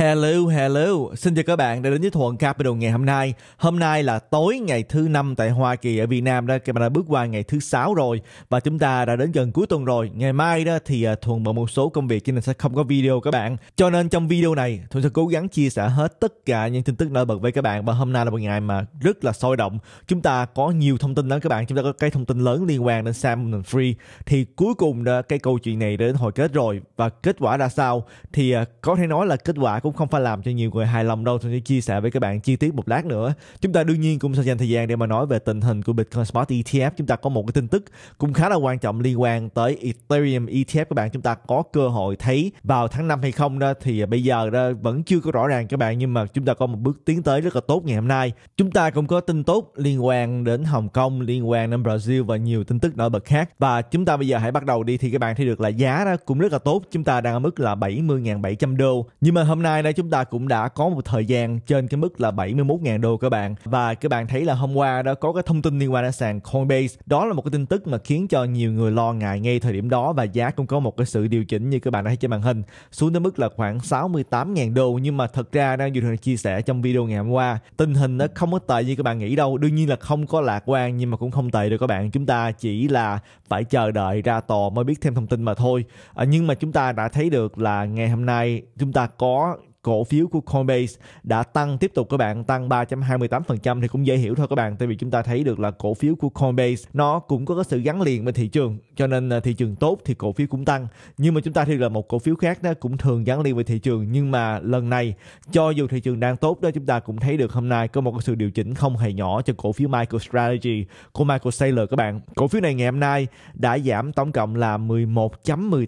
Hello, hello. Xin chào các bạn đã đến với Thuận Capital ngày hôm nay. Hôm nay là tối ngày thứ năm tại Hoa Kỳ ở Việt Nam đó, các bạn đã bước qua ngày thứ sáu rồi và chúng ta đã đến gần cuối tuần rồi. Ngày mai đó thì à, Thuận bận một số công việc cho nên sẽ không có video các bạn. Cho nên trong video này, Thuận sẽ cố gắng chia sẻ hết tất cả những tin tức nổi bật với các bạn và hôm nay là một ngày mà rất là sôi động. Chúng ta có nhiều thông tin lắm các bạn. Chúng ta có cái thông tin lớn liên quan đến Sam Free thì cuối cùng đó, cái câu chuyện này đến hồi kết rồi và kết quả ra sao thì à, có thể nói là kết quả của cũng không phải làm cho nhiều người hài lòng đâu tôi sẽ chia sẻ với các bạn chi tiết một lát nữa chúng ta đương nhiên cũng sẽ dành thời gian để mà nói về tình hình của Bitcoin Spot ETF chúng ta có một cái tin tức cũng khá là quan trọng liên quan tới Ethereum ETF các bạn chúng ta có cơ hội thấy vào tháng 5 hay không đó thì bây giờ đó vẫn chưa có rõ ràng các bạn nhưng mà chúng ta có một bước tiến tới rất là tốt ngày hôm nay chúng ta cũng có tin tốt liên quan đến Hồng Kông liên quan đến Brazil và nhiều tin tức nổi bật khác và chúng ta bây giờ hãy bắt đầu đi thì các bạn thấy được là giá đó cũng rất là tốt chúng ta đang ở mức là 70.700 đô nhưng mà hôm nay nay đây chúng ta cũng đã có một thời gian trên cái mức là 71.000 đô các bạn và các bạn thấy là hôm qua đó có cái thông tin liên quan đến sàn Coinbase đó là một cái tin tức mà khiến cho nhiều người lo ngại ngay thời điểm đó và giá cũng có một cái sự điều chỉnh như các bạn đã thấy trên màn hình xuống đến mức là khoảng 68.000 đô nhưng mà thật ra đang dự thường chia sẻ trong video ngày hôm qua tình hình nó không có tệ như các bạn nghĩ đâu đương nhiên là không có lạc quan nhưng mà cũng không tệ được các bạn chúng ta chỉ là phải chờ đợi ra tòa mới biết thêm thông tin mà thôi à, nhưng mà chúng ta đã thấy được là ngày hôm nay chúng ta có cổ phiếu của Coinbase đã tăng tiếp tục các bạn tăng 3.28% thì cũng dễ hiểu thôi các bạn tại vì chúng ta thấy được là cổ phiếu của Coinbase nó cũng có cái sự gắn liền với thị trường cho nên thị trường tốt thì cổ phiếu cũng tăng nhưng mà chúng ta thì là một cổ phiếu khác đó cũng thường gắn liền với thị trường nhưng mà lần này cho dù thị trường đang tốt đó chúng ta cũng thấy được hôm nay có một cái sự điều chỉnh không hề nhỏ cho cổ phiếu MicroStrategy của Michael Saylor các bạn cổ phiếu này ngày hôm nay đã giảm tổng cộng là 11.18%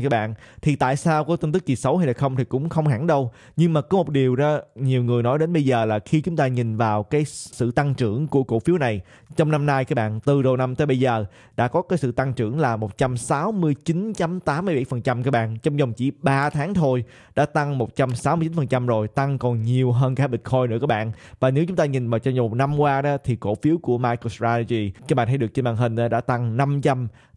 các bạn thì tại sao có tin tức gì xấu hay là không thì cũng không hẳn đâu đâu nhưng mà có một điều ra nhiều người nói đến bây giờ là khi chúng ta nhìn vào cái sự tăng trưởng của cổ phiếu này trong năm nay các bạn từ đầu năm tới bây giờ đã có cái sự tăng trưởng là 169.87% các bạn trong vòng chỉ 3 tháng thôi đã tăng 169% rồi tăng còn nhiều hơn cả Bitcoin nữa các bạn và nếu chúng ta nhìn vào trong vòng năm qua đó thì cổ phiếu của MicroStrategy các bạn thấy được trên màn hình đã tăng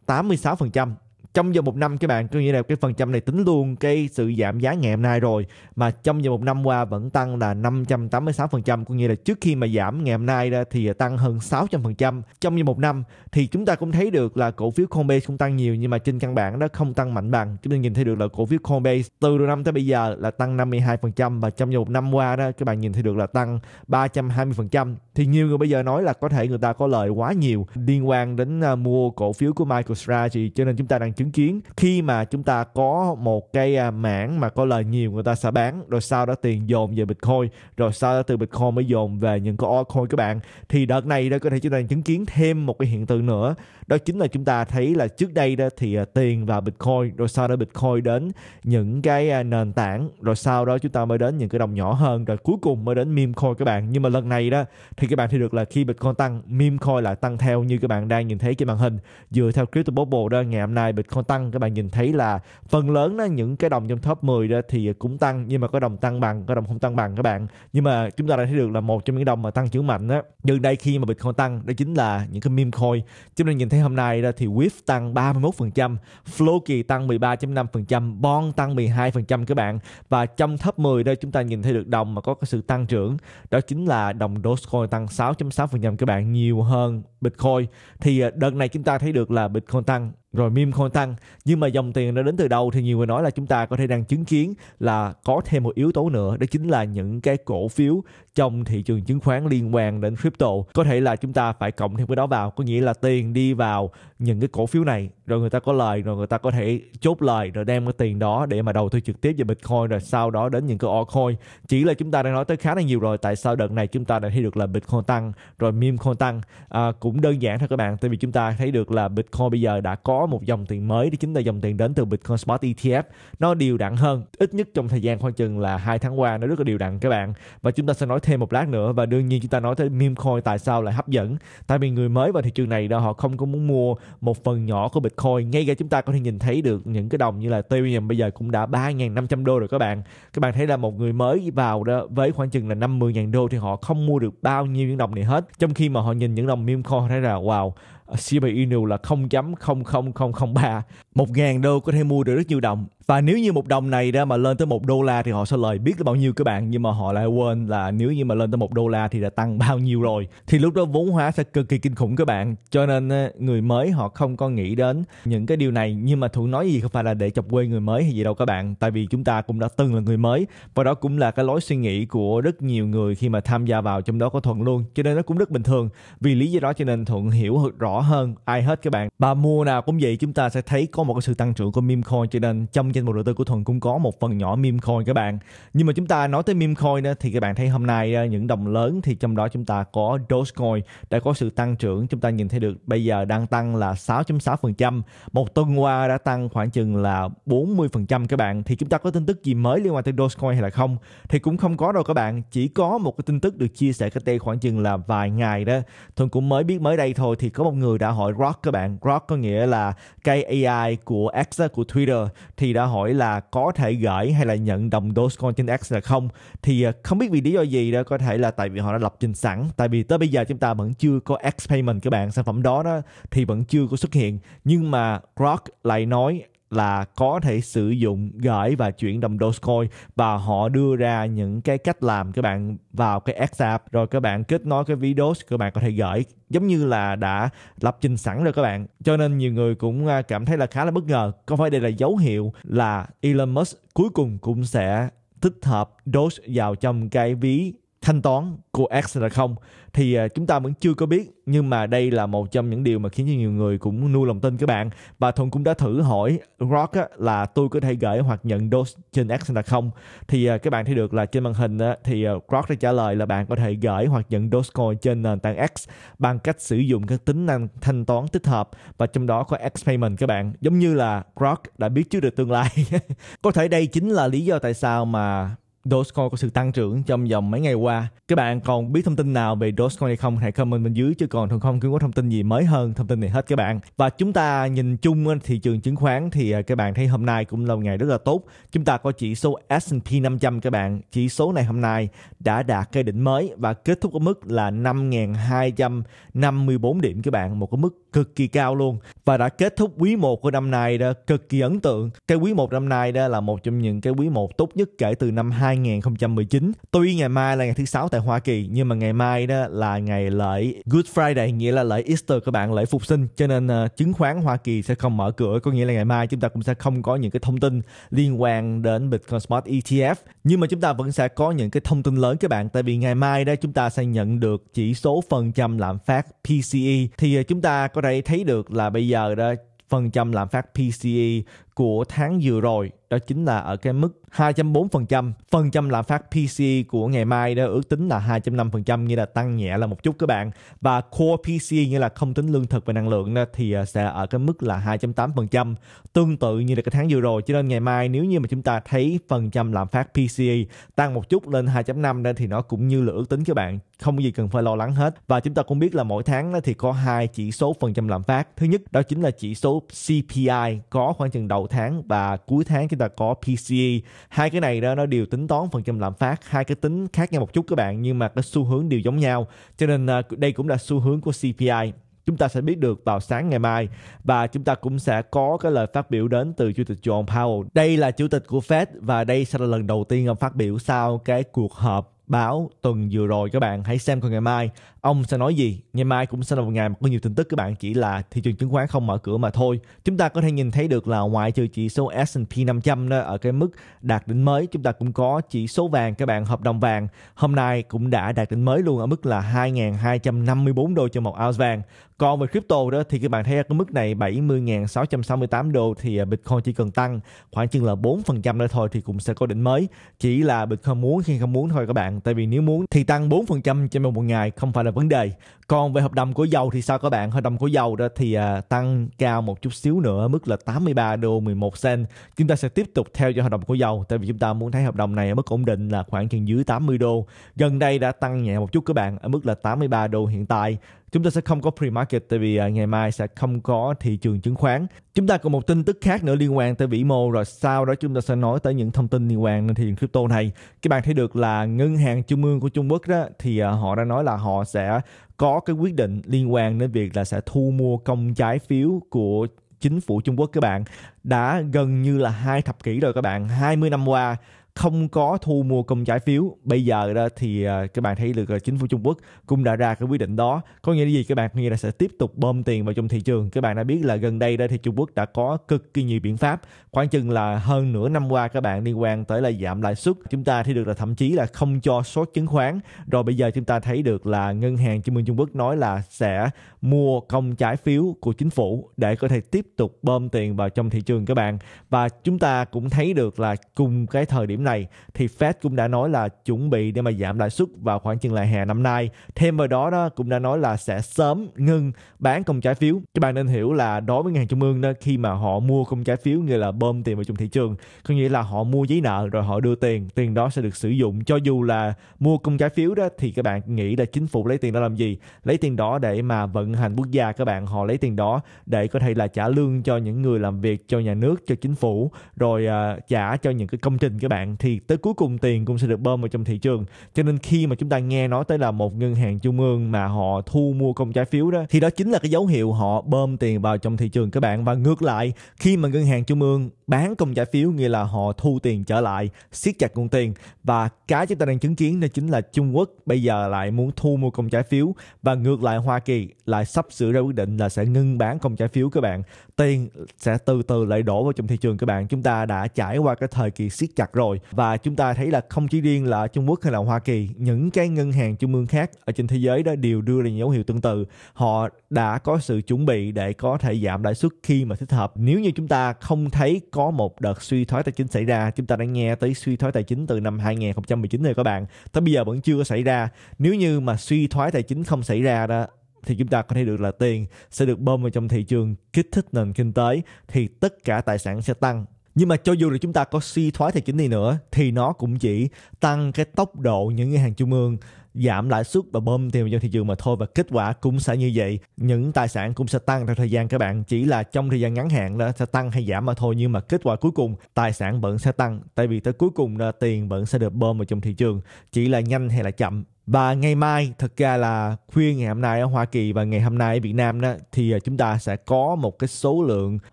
586% trong vòng một năm các bạn có nghĩa là cái phần trăm này tính luôn cái sự giảm giá ngày hôm nay rồi mà trong vòng một năm qua vẫn tăng là 586% phần trăm có nghĩa là trước khi mà giảm ngày hôm nay ra thì tăng hơn 600% phần trăm trong vòng một năm thì chúng ta cũng thấy được là cổ phiếu Coinbase cũng tăng nhiều nhưng mà trên căn bản nó không tăng mạnh bằng chúng ta nhìn thấy được là cổ phiếu Coinbase từ đầu năm tới bây giờ là tăng 52% phần trăm và trong vòng một năm qua đó các bạn nhìn thấy được là tăng 320% phần trăm thì nhiều người bây giờ nói là có thể người ta có lợi quá nhiều liên quan đến à, mua cổ phiếu của MicroStrategy cho nên chúng ta đang chứng kiến khi mà chúng ta có một cái à, mảng mà có lời nhiều người ta sẽ bán rồi sau đó tiền dồn về bitcoin rồi sau đó từ bitcoin mới dồn về những cái altcoin các bạn thì đợt này đó có thể chúng ta chứng kiến thêm một cái hiện tượng nữa đó chính là chúng ta thấy là trước đây đó thì à, tiền và bitcoin rồi sau đó bitcoin đến những cái à, nền tảng rồi sau đó chúng ta mới đến những cái đồng nhỏ hơn rồi cuối cùng mới đến meme coin các bạn nhưng mà lần này đó thì các bạn thấy được là khi bitcoin tăng meme coin lại tăng theo như các bạn đang nhìn thấy trên màn hình dựa theo crypto bubble đó ngày hôm nay bitcoin tăng các bạn nhìn thấy là phần lớn đó những cái đồng trong top 10 đó thì cũng tăng nhưng mà có đồng tăng bằng có đồng không tăng bằng các bạn nhưng mà chúng ta đã thấy được là một trong những đồng mà tăng trưởng mạnh đó gần đây khi mà bitcoin tăng đó chính là những cái meme coin chúng ta nhìn thế hôm nay đó thì WIF tăng 31%, Floki tăng 13.5%, Bon tăng 12% các bạn. Và trong top 10 đây chúng ta nhìn thấy được đồng mà có cái sự tăng trưởng. Đó chính là đồng Dogecoin tăng 6.6% các bạn, nhiều hơn Bitcoin. Thì à, đợt này chúng ta thấy được là Bitcoin tăng rồi meme coin tăng nhưng mà dòng tiền nó đến từ đâu thì nhiều người nói là chúng ta có thể đang chứng kiến là có thêm một yếu tố nữa đó chính là những cái cổ phiếu trong thị trường chứng khoán liên quan đến crypto có thể là chúng ta phải cộng thêm cái đó vào có nghĩa là tiền đi vào những cái cổ phiếu này rồi người ta có lời rồi người ta có thể chốt lời rồi đem cái tiền đó để mà đầu tư trực tiếp vào bitcoin rồi sau đó đến những cái altcoin chỉ là chúng ta đang nói tới khá là nhiều rồi tại sao đợt này chúng ta đã thấy được là bitcoin tăng rồi meme coin tăng à, cũng đơn giản thôi các bạn tại vì chúng ta thấy được là bitcoin bây giờ đã có một dòng tiền mới đó chính là dòng tiền đến từ bitcoin spot etf nó đều đặn hơn ít nhất trong thời gian khoảng chừng là hai tháng qua nó rất là đều đặn các bạn và chúng ta sẽ nói thêm một lát nữa và đương nhiên chúng ta nói tới meme coin tại sao lại hấp dẫn tại vì người mới vào thị trường này đó họ không có muốn mua một phần nhỏ của bitcoin ngay cả chúng ta có thể nhìn thấy được những cái đồng như là ethereum bây giờ cũng đã 3.500 đô rồi các bạn các bạn thấy là một người mới vào đó với khoảng chừng là 50.000 đô thì họ không mua được bao nhiêu những đồng này hết trong khi mà họ nhìn những đồng meme coin thấy là wow Shiba Inu là 0.00003 1.000 đô có thể mua được rất nhiều đồng và nếu như một đồng này ra mà lên tới một đô la thì họ sẽ lời biết là bao nhiêu các bạn nhưng mà họ lại quên là nếu như mà lên tới một đô la thì đã tăng bao nhiêu rồi thì lúc đó vốn hóa sẽ cực kỳ kinh khủng các bạn cho nên ờ, người mới họ không có nghĩ đến những cái điều này nhưng mà thuận nói gì không phải là để chọc quê người mới hay gì đâu các bạn tại vì chúng ta cũng đã từng là người mới và đó cũng là cái lối suy nghĩ của rất nhiều người khi mà tham gia vào trong đó có thuận luôn cho nên nó cũng rất bình thường vì lý do đó cho nên thuận hiểu rõ hơn ai hết các bạn và mua nào cũng vậy chúng ta sẽ thấy có một cái sự tăng trưởng của meme coin cho nên trong trong danh mục đầu tư của Thuần cũng có một phần nhỏ meme coin các bạn. Nhưng mà chúng ta nói tới meme coin thì các bạn thấy hôm nay những đồng lớn thì trong đó chúng ta có Dogecoin đã có sự tăng trưởng chúng ta nhìn thấy được bây giờ đang tăng là 6.6%. Một tuần qua đã tăng khoảng chừng là 40% các bạn. Thì chúng ta có tin tức gì mới liên quan tới Dogecoin hay là không? Thì cũng không có đâu các bạn. Chỉ có một cái tin tức được chia sẻ cách đây khoảng chừng là vài ngày đó. Thuần cũng mới biết mới đây thôi thì có một người đã hỏi Rock các bạn. Rock có nghĩa là cây AI của X của Twitter thì đã xã hội là có thể gửi hay là nhận đồng Dogecoin trên X là không thì à, không biết vì lý do gì đó có thể là tại vì họ đã lập trình sẵn tại vì tới bây giờ chúng ta vẫn chưa có X payment các bạn sản phẩm đó đó thì vẫn chưa có xuất hiện nhưng mà Grok lại nói là có thể sử dụng gửi và chuyển đồng Dogecoin và họ đưa ra những cái cách làm các bạn vào cái app rồi các bạn kết nối cái ví Doge các bạn có thể gửi giống như là đã lập trình sẵn rồi các bạn cho nên nhiều người cũng à, cảm thấy là khá là bất ngờ có phải đây là dấu hiệu là Elon Musk cuối cùng cũng sẽ tích hợp Doge vào trong cái ví thanh toán của X là không thì à, chúng ta vẫn chưa có biết nhưng mà đây là một trong những điều mà khiến cho nhiều người cũng nuôi lòng tin các bạn và thuận cũng đã thử hỏi Rock là tôi có thể gửi hoặc nhận dose trên X là không thì à, các bạn thấy được là trên màn hình thì à, Rock đã trả lời là bạn có thể gửi hoặc nhận coin trên nền tảng X bằng cách sử dụng các tính năng thanh toán tích hợp và trong đó có X Payment các bạn giống như là Rock đã biết trước được tương lai có thể đây chính là lý do tại sao mà Dogecoin có sự tăng trưởng trong vòng mấy ngày qua. Các bạn còn biết thông tin nào về Dogecoin hay không? Hãy comment bên dưới chứ còn thường không có thông tin gì mới hơn thông tin này hết các bạn. Và chúng ta nhìn chung thị trường chứng khoán thì à, các bạn thấy hôm nay cũng là một ngày rất là tốt. Chúng ta có chỉ số S&P 500 các bạn. Chỉ số này hôm nay đã đạt cái đỉnh mới và kết thúc ở mức là 5.254 điểm các bạn. Một cái mức cực kỳ cao luôn và đã kết thúc quý 1 của năm nay đó cực kỳ ấn tượng. Cái quý 1 năm nay đó là một trong những cái quý 1 tốt nhất kể từ năm 2000 2019. Tuy ngày mai là ngày thứ sáu tại Hoa Kỳ nhưng mà ngày mai đó là ngày lễ Good Friday nghĩa là lễ Easter các bạn, lễ phục sinh cho nên uh, chứng khoán Hoa Kỳ sẽ không mở cửa, có nghĩa là ngày mai chúng ta cũng sẽ không có những cái thông tin liên quan đến Bitcoin Spot ETF. Nhưng mà chúng ta vẫn sẽ có những cái thông tin lớn các bạn tại vì ngày mai đó chúng ta sẽ nhận được chỉ số phần trăm lạm phát PCE thì uh, chúng ta có thể thấy được là bây giờ đó phần trăm lạm phát PCE của tháng vừa rồi đó chính là ở cái mức 2.4%. Phần trăm lạm phát PC e của ngày mai đó ước tính là 2.5% như là tăng nhẹ là một chút các bạn. Và core PC e như là không tính lương thực và năng lượng đó, thì à, sẽ ở cái mức là 2.8% tương tự như là cái tháng vừa rồi. Cho nên ngày mai nếu như mà chúng ta thấy phần trăm lạm phát PC e tăng một chút lên 2.5 đó thì nó cũng như là ước tính các bạn không gì cần phải lo lắng hết và chúng ta cũng biết là mỗi tháng thì có hai chỉ số phần trăm lạm phát thứ nhất đó chính là chỉ số CPI có khoảng chừng đầu đầu tháng và cuối tháng chúng ta có PCE hai cái này đó nó đều tính toán phần trăm lạm phát hai cái tính khác nhau một chút các bạn nhưng mà cái xu hướng đều giống nhau cho nên à, đây cũng là xu hướng của CPI chúng ta sẽ biết được vào sáng ngày mai và chúng ta cũng sẽ có cái lời phát biểu đến từ chủ tịch John Powell. Đây là chủ tịch của Fed và đây sẽ là lần đầu tiên ông phát biểu sau cái cuộc họp báo tuần vừa rồi các bạn hãy xem coi ngày mai ông sẽ nói gì ngày mai cũng sẽ là một ngày mà có nhiều tin tức các bạn chỉ là thị trường chứng khoán không mở cửa mà thôi chúng ta có thể nhìn thấy được là ngoại trừ chỉ số S&P 500 đó ở cái mức đạt đỉnh mới chúng ta cũng có chỉ số vàng các bạn hợp đồng vàng hôm nay cũng đã đạt đỉnh mới luôn ở mức là 2.254 đô cho một ounce vàng còn về crypto đó thì các bạn thấy cái mức này 70.668 đô thì à, Bitcoin chỉ cần tăng khoảng chừng là 4% nữa thôi thì cũng sẽ có đỉnh mới. Chỉ là Bitcoin muốn hay không muốn thôi các bạn. Tại vì nếu muốn thì tăng 4% trên một ngày không phải là vấn đề. Còn về hợp đồng của dầu thì sao các bạn? Hợp đồng của dầu đó thì à, tăng cao một chút xíu nữa mức là 83 đô 11 cent. Chúng ta sẽ tiếp tục theo dõi hợp đồng của dầu tại vì chúng ta muốn thấy hợp đồng này ở mức ổn định là khoảng chừng dưới 80 đô. Gần đây đã tăng nhẹ một chút các bạn ở mức là 83 đô hiện tại Chúng ta sẽ không có pre-market tại vì à, ngày mai sẽ không có thị trường chứng khoán. Chúng ta còn một tin tức khác nữa liên quan tới vĩ mô rồi sau đó chúng ta sẽ nói tới những thông tin liên quan đến thị trường crypto này. Các bạn thấy được là ngân hàng trung ương của Trung Quốc đó thì à, họ đã nói là họ sẽ có cái quyết định liên quan đến việc là sẽ thu mua công trái phiếu của chính phủ Trung Quốc các bạn đã gần như là hai thập kỷ rồi các bạn 20 năm qua không có thu mua công trái phiếu bây giờ đó thì à, các bạn thấy được chính phủ Trung Quốc cũng đã ra cái quyết định đó có nghĩa là gì các bạn nghĩa là sẽ tiếp tục bơm tiền vào trong thị trường các bạn đã biết là gần đây đó thì Trung Quốc đã có cực kỳ nhiều biện pháp khoảng chừng là hơn nửa năm qua các bạn liên quan tới là giảm lãi suất chúng ta thì được là thậm chí là không cho số chứng khoán rồi bây giờ chúng ta thấy được là ngân hàng Trung ương Trung Quốc nói là sẽ mua công trái phiếu của chính phủ để có thể tiếp tục bơm tiền vào trong thị trường các bạn và chúng ta cũng thấy được là cùng cái thời điểm này thì Fed cũng đã nói là chuẩn bị để mà giảm lãi suất vào khoảng chừng là hè năm nay. Thêm vào đó đó cũng đã nói là sẽ sớm ngưng bán công trái phiếu. Các bạn nên hiểu là đối với ngân hàng trung ương đó khi mà họ mua công trái phiếu như là bơm tiền vào trong thị trường, có nghĩa là họ mua giấy nợ rồi họ đưa tiền, tiền đó sẽ được sử dụng cho dù là mua công trái phiếu đó thì các bạn nghĩ là chính phủ lấy tiền đó làm gì? Lấy tiền đó để mà vận hành quốc gia các bạn, họ lấy tiền đó để có thể là trả lương cho những người làm việc cho nhà nước, cho chính phủ rồi uh, trả cho những cái công trình các bạn thì tới cuối cùng tiền cũng sẽ được bơm vào trong thị trường cho nên khi mà chúng ta nghe nói tới là một ngân hàng trung ương mà họ thu mua công trái phiếu đó thì đó chính là cái dấu hiệu họ bơm tiền vào trong thị trường các bạn và ngược lại khi mà ngân hàng trung ương bán công trái phiếu nghĩa là họ thu tiền trở lại, siết chặt nguồn tiền và cái chúng ta đang chứng kiến đó chính là Trung Quốc bây giờ lại muốn thu mua công trái phiếu và ngược lại Hoa Kỳ lại sắp sửa ra quyết định là sẽ ngưng bán công trái phiếu các bạn. Tiền sẽ từ từ lại đổ vào trong thị trường các bạn. Chúng ta đã trải qua cái thời kỳ siết chặt rồi và chúng ta thấy là không chỉ riêng là Trung Quốc hay là Hoa Kỳ, những cái ngân hàng trung ương khác ở trên thế giới đó đều đưa ra những dấu hiệu tương tự. Họ đã có sự chuẩn bị để có thể giảm lãi suất khi mà thích hợp. Nếu như chúng ta không thấy có một đợt suy thoái tài chính xảy ra chúng ta đã nghe tới suy thoái tài chính từ năm 2019 rồi các bạn tới bây giờ vẫn chưa có xảy ra nếu như mà suy thoái tài chính không xảy ra đó thì chúng ta có thể được là tiền sẽ được bơm vào trong thị trường kích thích nền kinh tế thì tất cả tài sản sẽ tăng nhưng mà cho dù là chúng ta có suy thoái tài chính đi nữa thì nó cũng chỉ tăng cái tốc độ những ngân hàng trung ương giảm lãi suất và bơm tiền vào thị trường mà thôi và kết quả cũng sẽ như vậy những tài sản cũng sẽ tăng theo thời gian các bạn chỉ là trong thời gian ngắn hạn đó sẽ tăng hay giảm mà thôi nhưng mà kết quả cuối cùng tài sản vẫn sẽ tăng tại vì tới cuối cùng là tiền vẫn sẽ được bơm vào trong thị trường chỉ là nhanh hay là chậm và ngày mai, thật ra là khuya ngày hôm nay ở Hoa Kỳ và ngày hôm nay ở Việt Nam đó thì à, chúng ta sẽ có một cái số lượng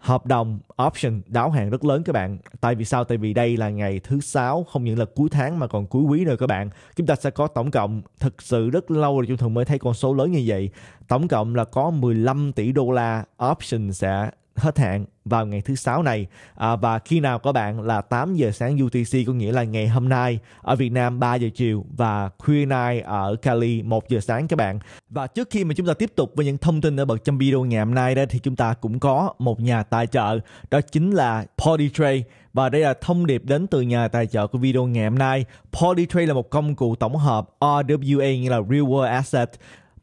hợp đồng option đáo hạn rất lớn các bạn. Tại vì sao? Tại vì đây là ngày thứ sáu, không những là cuối tháng mà còn cuối quý nữa các bạn. Chúng ta sẽ có tổng cộng, thực sự rất lâu rồi chúng thường mới thấy con số lớn như vậy. Tổng cộng là có 15 tỷ đô la option sẽ hết hạn vào ngày thứ sáu này à, và khi nào các bạn là 8 giờ sáng UTC có nghĩa là ngày hôm nay ở Việt Nam 3 giờ chiều và khuya nay ở Cali 1 giờ sáng các bạn và trước khi mà chúng ta tiếp tục với những thông tin ở bậc trong video ngày hôm nay đó thì chúng ta cũng có một nhà tài trợ đó chính là Poditrade và đây là thông điệp đến từ nhà tài trợ của video ngày hôm nay. Polytrade là một công cụ tổng hợp RWA như là Real World Asset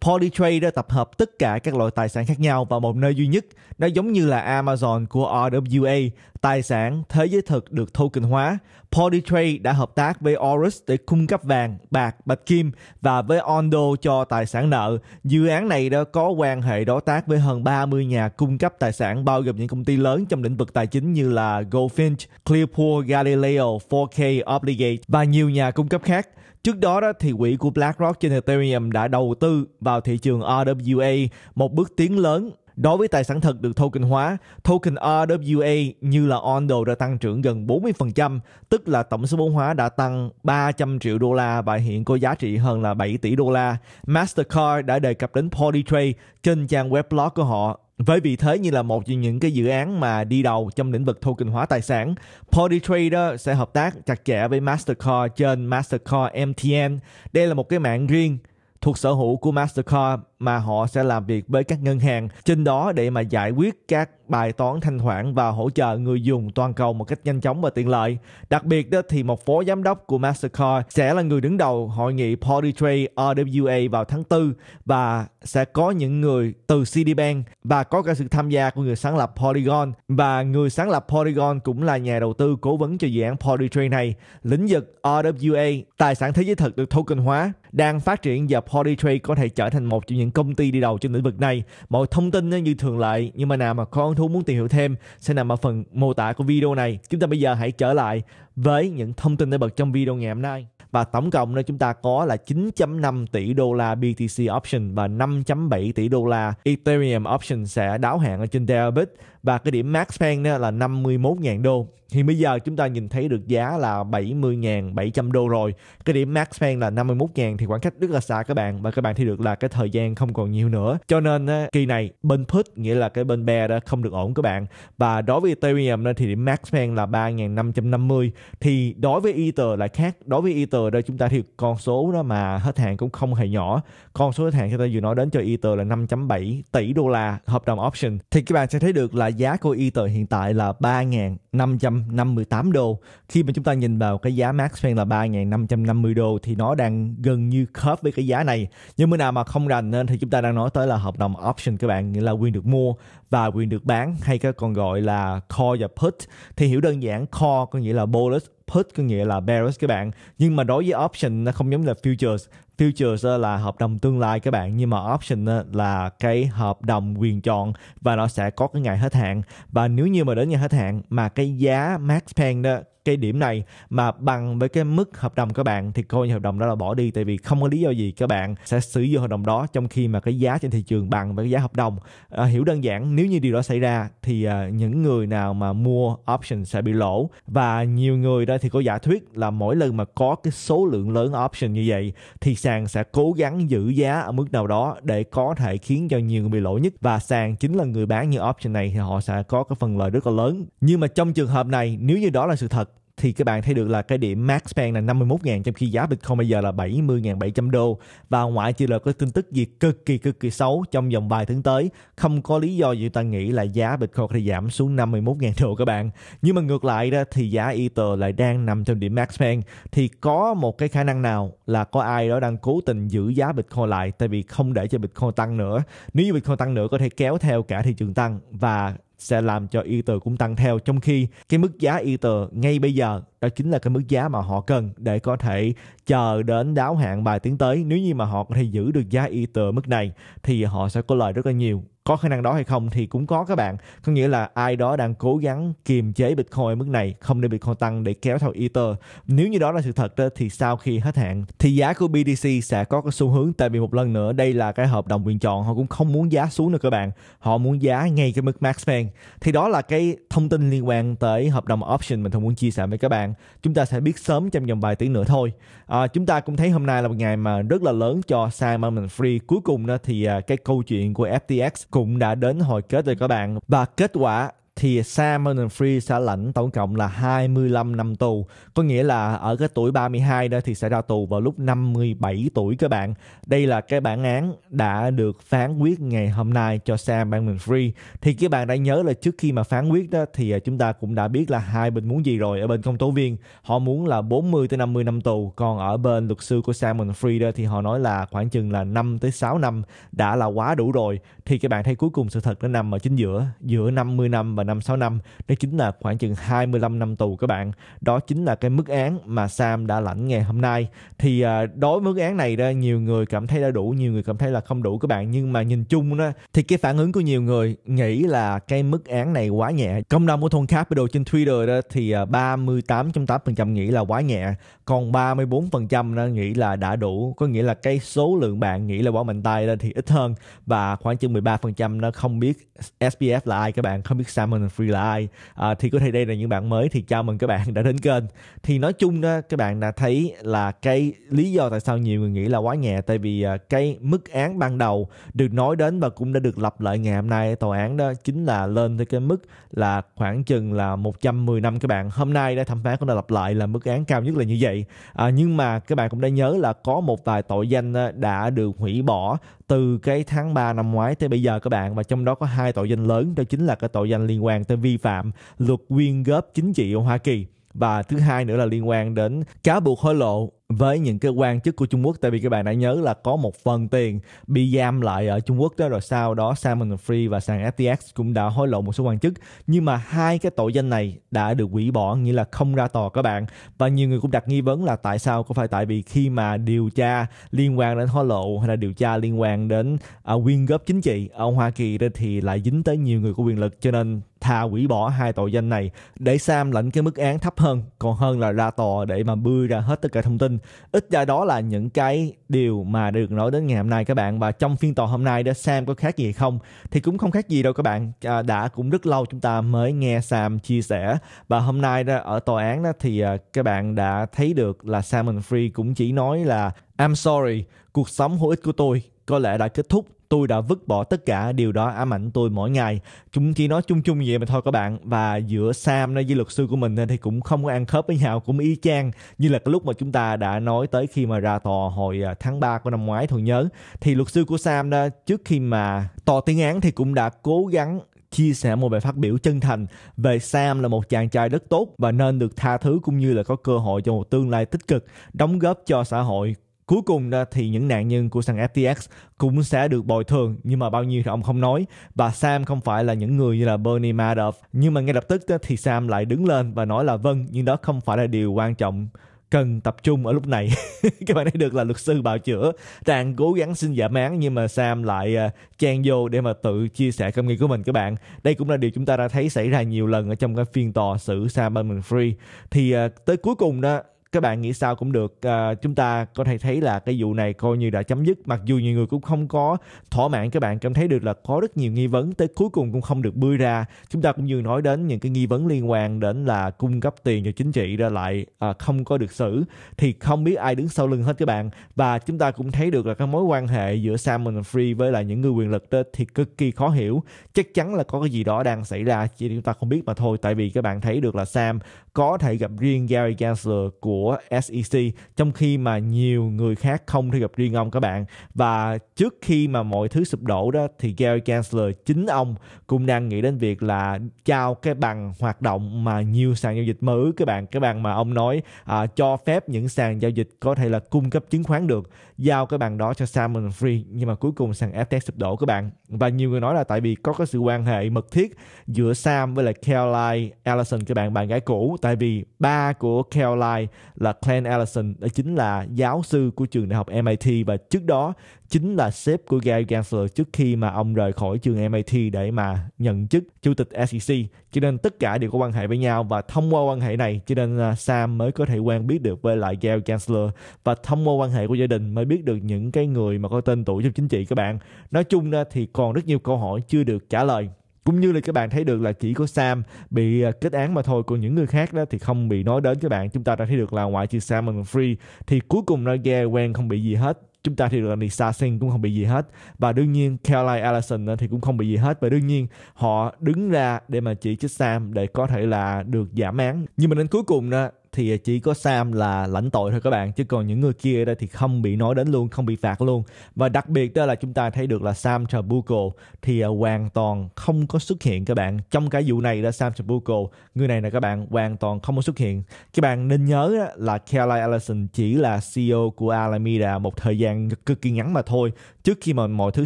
Polytrade đã tập hợp tất cả các loại tài sản khác nhau vào một nơi duy nhất. Nó giống như là Amazon của RWA, tài sản thế giới thực được token hóa. Polytrade đã hợp tác với Aorus để cung cấp vàng, bạc, bạch kim và với Ondo cho tài sản nợ. Dự án này đã có quan hệ đối tác với hơn 30 nhà cung cấp tài sản bao gồm những công ty lớn trong lĩnh vực tài chính như là Goldfinch, Clearpool, Galileo, 4K, Obligate và nhiều nhà cung cấp khác. Trước đó, đó thì quỹ của BlackRock trên Ethereum đã đầu tư vào thị trường RWA một bước tiến lớn Đối với tài sản thật được token hóa, token RWA như là Ondo đã tăng trưởng gần 40%, tức là tổng số vốn hóa đã tăng 300 triệu đô la và hiện có giá trị hơn là 7 tỷ đô la. Mastercard đã đề cập đến Polytrade trên trang web blog của họ với vị thế như là một trong những cái dự án mà đi đầu trong lĩnh vực token hóa tài sản, PolyTrader sẽ hợp tác chặt chẽ với Mastercard trên Mastercard MTN. Đây là một cái mạng riêng thuộc sở hữu của Mastercard mà họ sẽ làm việc với các ngân hàng trên đó để mà giải quyết các bài toán thanh khoản và hỗ trợ người dùng toàn cầu một cách nhanh chóng và tiện lợi. Đặc biệt đó thì một phó giám đốc của Mastercard sẽ là người đứng đầu hội nghị Polytrade RWA vào tháng 4 và sẽ có những người từ Citibank và có cả sự tham gia của người sáng lập Polygon và người sáng lập Polygon cũng là nhà đầu tư cố vấn cho dự án Polytrade này. Lĩnh vực RWA, tài sản thế giới thực được token hóa, đang phát triển và Polytrade có thể trở thành một trong những những công ty đi đầu trong lĩnh vực này. Mọi thông tin như thường lệ nhưng mà nào mà con thú muốn tìm hiểu thêm sẽ nằm ở phần mô tả của video này. Chúng ta bây giờ hãy trở lại với những thông tin nổi bật trong video ngày hôm nay và tổng cộng nơi chúng ta có là 9.5 tỷ đô la BTC option và 5.7 tỷ đô la Ethereum option sẽ đáo hạn ở trên Deribit và cái điểm max fan đó là 51.000 đô thì bây giờ chúng ta nhìn thấy được giá là 70.700 đô rồi cái điểm max pen là 51.000 thì khoảng cách rất là xa các bạn và các bạn thấy được là cái thời gian không còn nhiều nữa cho nên kỳ này bên put nghĩa là cái bên bear đó không được ổn các bạn và đối với Ethereum thì điểm max pen là 3.550 thì đối với Ether lại khác đối với Ether đây chúng ta thì con số đó mà hết hạn cũng không hề nhỏ con số hết hạn chúng ta vừa nói đến cho Ether là 5.7 tỷ đô la hợp đồng option thì các bạn sẽ thấy được là giá của Ether hiện tại là 3.558 đô. Khi mà chúng ta nhìn vào cái giá max fan là 3.550 đô thì nó đang gần như khớp với cái giá này. Nhưng bữa nào mà không rành nên thì chúng ta đang nói tới là hợp đồng option các bạn, nghĩa là quyền được mua và quyền được bán hay cái còn gọi là call và put. Thì hiểu đơn giản call có nghĩa là bullish put có nghĩa là bearish các bạn nhưng mà đối với option nó không giống là futures futures là hợp đồng tương lai các bạn nhưng mà option là cái hợp đồng quyền chọn và nó sẽ có cái ngày hết hạn và nếu như mà đến ngày hết hạn mà cái giá max pen đó cái điểm này mà bằng với cái mức hợp đồng các bạn thì coi như hợp đồng đó là bỏ đi tại vì không có lý do gì các bạn sẽ sử dụng hợp đồng đó trong khi mà cái giá trên thị trường bằng với cái giá hợp đồng à, hiểu đơn giản nếu như điều đó xảy ra thì à, những người nào mà mua option sẽ bị lỗ và nhiều người đó thì có giả thuyết là mỗi lần mà có cái số lượng lớn option như vậy thì sàn sẽ cố gắng giữ giá ở mức nào đó để có thể khiến cho nhiều người bị lỗ nhất và sàn chính là người bán những option này thì họ sẽ có cái phần lợi rất là lớn nhưng mà trong trường hợp này nếu như đó là sự thật thì các bạn thấy được là cái điểm max pay là 51.000 trong khi giá Bitcoin bây giờ là 70.700 đô và ngoại trừ là có tin tức gì cực kỳ cực kỳ xấu trong vòng vài tháng tới không có lý do gì ta nghĩ là giá Bitcoin có thể giảm xuống 51.000 đô các bạn nhưng mà ngược lại đó thì giá Ether lại đang nằm trong điểm max pay thì có một cái khả năng nào là có ai đó đang cố tình giữ giá Bitcoin lại tại vì không để cho Bitcoin tăng nữa nếu như Bitcoin tăng nữa có thể kéo theo cả thị trường tăng và sẽ làm cho Ether cũng tăng theo trong khi cái mức giá Ether ngay bây giờ đó chính là cái mức giá mà họ cần để có thể chờ đến đáo hạn vài tiếng tới nếu như mà họ có thể giữ được giá Ether mức này thì họ sẽ có lời rất là nhiều có khả năng đó hay không thì cũng có các bạn có nghĩa là ai đó đang cố gắng kiềm chế bitcoin mức này không để bitcoin tăng để kéo theo ether nếu như đó là sự thật đó, thì sau khi hết hạn thì giá của BTC sẽ có cái xu hướng tại vì một lần nữa đây là cái hợp đồng quyền chọn họ cũng không muốn giá xuống nữa các bạn họ muốn giá ngay cái mức max pay thì đó là cái thông tin liên quan tới hợp đồng option mình thường muốn chia sẻ với các bạn chúng ta sẽ biết sớm trong vòng vài tiếng nữa thôi à, chúng ta cũng thấy hôm nay là một ngày mà rất là lớn cho mình Free cuối cùng đó thì à, cái câu chuyện của FTX cũng đã đến hồi kết rồi các bạn và kết quả thì Sam Herman Free sẽ lãnh tổng cộng là 25 năm tù. Có nghĩa là ở cái tuổi 32 đó thì sẽ ra tù vào lúc 57 tuổi các bạn. Đây là cái bản án đã được phán quyết ngày hôm nay cho Sam Bankman Free. Thì các bạn đã nhớ là trước khi mà phán quyết đó thì à, chúng ta cũng đã biết là hai bên muốn gì rồi. Ở bên công tố viên họ muốn là 40 tới 50 năm tù, còn ở bên luật sư của Sam Bankman Free đó thì họ nói là khoảng chừng là 5 tới 6 năm đã là quá đủ rồi. Thì các bạn thấy cuối cùng sự thật nó nằm ở chính giữa, giữa 50 năm và năm 6 năm, đó chính là khoảng chừng 25 năm tù các bạn. Đó chính là cái mức án mà Sam đã lãnh ngày hôm nay. Thì à, đối với mức án này đó nhiều người cảm thấy đã đủ, nhiều người cảm thấy là không đủ các bạn, nhưng mà nhìn chung đó thì cái phản ứng của nhiều người nghĩ là cái mức án này quá nhẹ. Công đồng của thôn Capital trên Twitter đó thì à, 38.8% nghĩ là quá nhẹ, còn 34% nó nghĩ là đã đủ, có nghĩa là cái số lượng bạn nghĩ là bỏ mạnh tay lên thì ít hơn và khoảng chừng 13% nó không biết SPF là ai các bạn, không biết Sam mình free là ai à, thì có thể đây là những bạn mới thì chào mừng các bạn đã đến kênh thì nói chung đó các bạn đã thấy là cái lý do tại sao nhiều người nghĩ là quá nhẹ tại vì à, cái mức án ban đầu được nói đến và cũng đã được lặp lại ngày hôm nay tòa án đó chính là lên tới cái mức là khoảng chừng là 110 năm các bạn hôm nay đã thẩm phán cũng đã lặp lại là mức án cao nhất là như vậy à, nhưng mà các bạn cũng đã nhớ là có một vài tội danh đã được hủy bỏ từ cái tháng 3 năm ngoái tới bây giờ các bạn và trong đó có hai tội danh lớn đó chính là cái tội danh liên quan tới vi phạm luật quyên góp chính trị ở Hoa Kỳ và thứ hai nữa là liên quan đến cáo buộc hối lộ với những cái quan chức của Trung Quốc tại vì các bạn đã nhớ là có một phần tiền bị giam lại ở Trung Quốc đó rồi sau đó Salmon Free và sàn FTX cũng đã hối lộ một số quan chức nhưng mà hai cái tội danh này đã được hủy bỏ nghĩa là không ra tòa các bạn và nhiều người cũng đặt nghi vấn là tại sao có phải tại vì khi mà điều tra liên quan đến hối lộ hay là điều tra liên quan đến uh, quyên góp chính trị ở Hoa Kỳ thì lại dính tới nhiều người có quyền lực cho nên thà quỷ bỏ hai tội danh này để Sam lãnh cái mức án thấp hơn còn hơn là ra tòa để mà bươi ra hết tất cả thông tin ít ra đó là những cái điều mà được nói đến ngày hôm nay các bạn và trong phiên tòa hôm nay đó Sam có khác gì không thì cũng không khác gì đâu các bạn à, đã cũng rất lâu chúng ta mới nghe Sam chia sẻ và hôm nay đó ở tòa án đó thì à, các bạn đã thấy được là Sam and Free cũng chỉ nói là I'm sorry cuộc sống hữu ích của tôi có lẽ đã kết thúc tôi đã vứt bỏ tất cả điều đó ám ảnh tôi mỗi ngày chúng chỉ nói chung chung vậy mà thôi các bạn và giữa Sam với luật sư của mình thì cũng không có ăn khớp với nhau cũng y chang như là cái lúc mà chúng ta đã nói tới khi mà ra tòa hồi à, tháng 3 của năm ngoái thôi nhớ thì luật sư của Sam đó trước khi mà tòa tuyên án thì cũng đã cố gắng chia sẻ một bài phát biểu chân thành về Sam là một chàng trai rất tốt và nên được tha thứ cũng như là có cơ hội cho một tương lai tích cực, đóng góp cho xã hội cuối cùng thì những nạn nhân của sàn FTX cũng sẽ được bồi thường nhưng mà bao nhiêu thì ông không nói và Sam không phải là những người như là Bernie Madoff nhưng mà ngay lập tức thì Sam lại đứng lên và nói là vâng nhưng đó không phải là điều quan trọng cần tập trung ở lúc này các bạn thấy được là luật sư bào chữa đang cố gắng xin giảm án nhưng mà Sam lại uh, chen vô để mà tự chia sẻ cảm nghĩ của mình các bạn đây cũng là điều chúng ta đã thấy xảy ra nhiều lần ở trong cái phiên tòa xử Sam Bankman Free thì uh, tới cuối cùng đó các bạn nghĩ sao cũng được à, chúng ta có thể thấy là cái vụ này coi như đã chấm dứt mặc dù nhiều người cũng không có thỏa mãn các bạn cảm thấy được là có rất nhiều nghi vấn tới cuối cùng cũng không được bươi ra chúng ta cũng như nói đến những cái nghi vấn liên quan đến là cung cấp tiền cho chính trị ra lại à, không có được xử thì không biết ai đứng sau lưng hết các bạn và chúng ta cũng thấy được là cái mối quan hệ giữa Salmon Free với lại những người quyền lực đó thì cực kỳ khó hiểu chắc chắn là có cái gì đó đang xảy ra chỉ chúng ta không biết mà thôi tại vì các bạn thấy được là Sam có thể gặp riêng Gary Gensler của SEC trong khi mà nhiều người khác không thể gặp riêng ông các bạn và trước khi mà mọi thứ sụp đổ đó thì Gary Gensler chính ông cũng đang nghĩ đến việc là trao cái bằng hoạt động mà nhiều sàn giao dịch mơ ước các bạn cái bằng mà ông nói à, cho phép những sàn giao dịch có thể là cung cấp chứng khoán được giao cái bàn đó cho Simon Free nhưng mà cuối cùng sàn FTX sụp đổ các bạn và nhiều người nói là tại vì có cái sự quan hệ mật thiết giữa Sam với là Caroline Ellison các bạn bạn gái cũ tại vì ba của Caroline là Glenn Ellison đó chính là giáo sư của trường đại học MIT và trước đó chính là sếp của Gary Gensler trước khi mà ông rời khỏi trường MIT để mà nhận chức chủ tịch SEC. Cho nên tất cả đều có quan hệ với nhau và thông qua quan hệ này cho nên à, Sam mới có thể quen biết được với lại Gary Gensler và thông qua quan hệ của gia đình mới biết được những cái người mà có tên tuổi trong chính trị các bạn. Nói chung ra thì còn rất nhiều câu hỏi chưa được trả lời cũng như là các bạn thấy được là chỉ có Sam bị à, kết án mà thôi còn những người khác đó thì không bị nói đến các bạn chúng ta đã thấy được là ngoại trừ Sam và Free thì cuối cùng Nigel quen không bị gì hết chúng ta thì được là Starling cũng không bị gì hết và đương nhiên Caroline Allison thì cũng không bị gì hết và đương nhiên họ đứng ra để mà chỉ trích Sam để có thể là được giảm án nhưng mà đến cuối cùng đó thì chỉ có Sam là lãnh tội thôi các bạn chứ còn những người kia đây thì không bị nói đến luôn không bị phạt luôn và đặc biệt đó là chúng ta thấy được là Sam Trabuco thì à, hoàn toàn không có xuất hiện các bạn trong cái vụ này là Sam Trabuco người này là các bạn hoàn toàn không có xuất hiện các bạn nên nhớ là Caroline Ellison chỉ là CEO của Alameda một thời gian cực kỳ ngắn mà thôi trước khi mà mọi thứ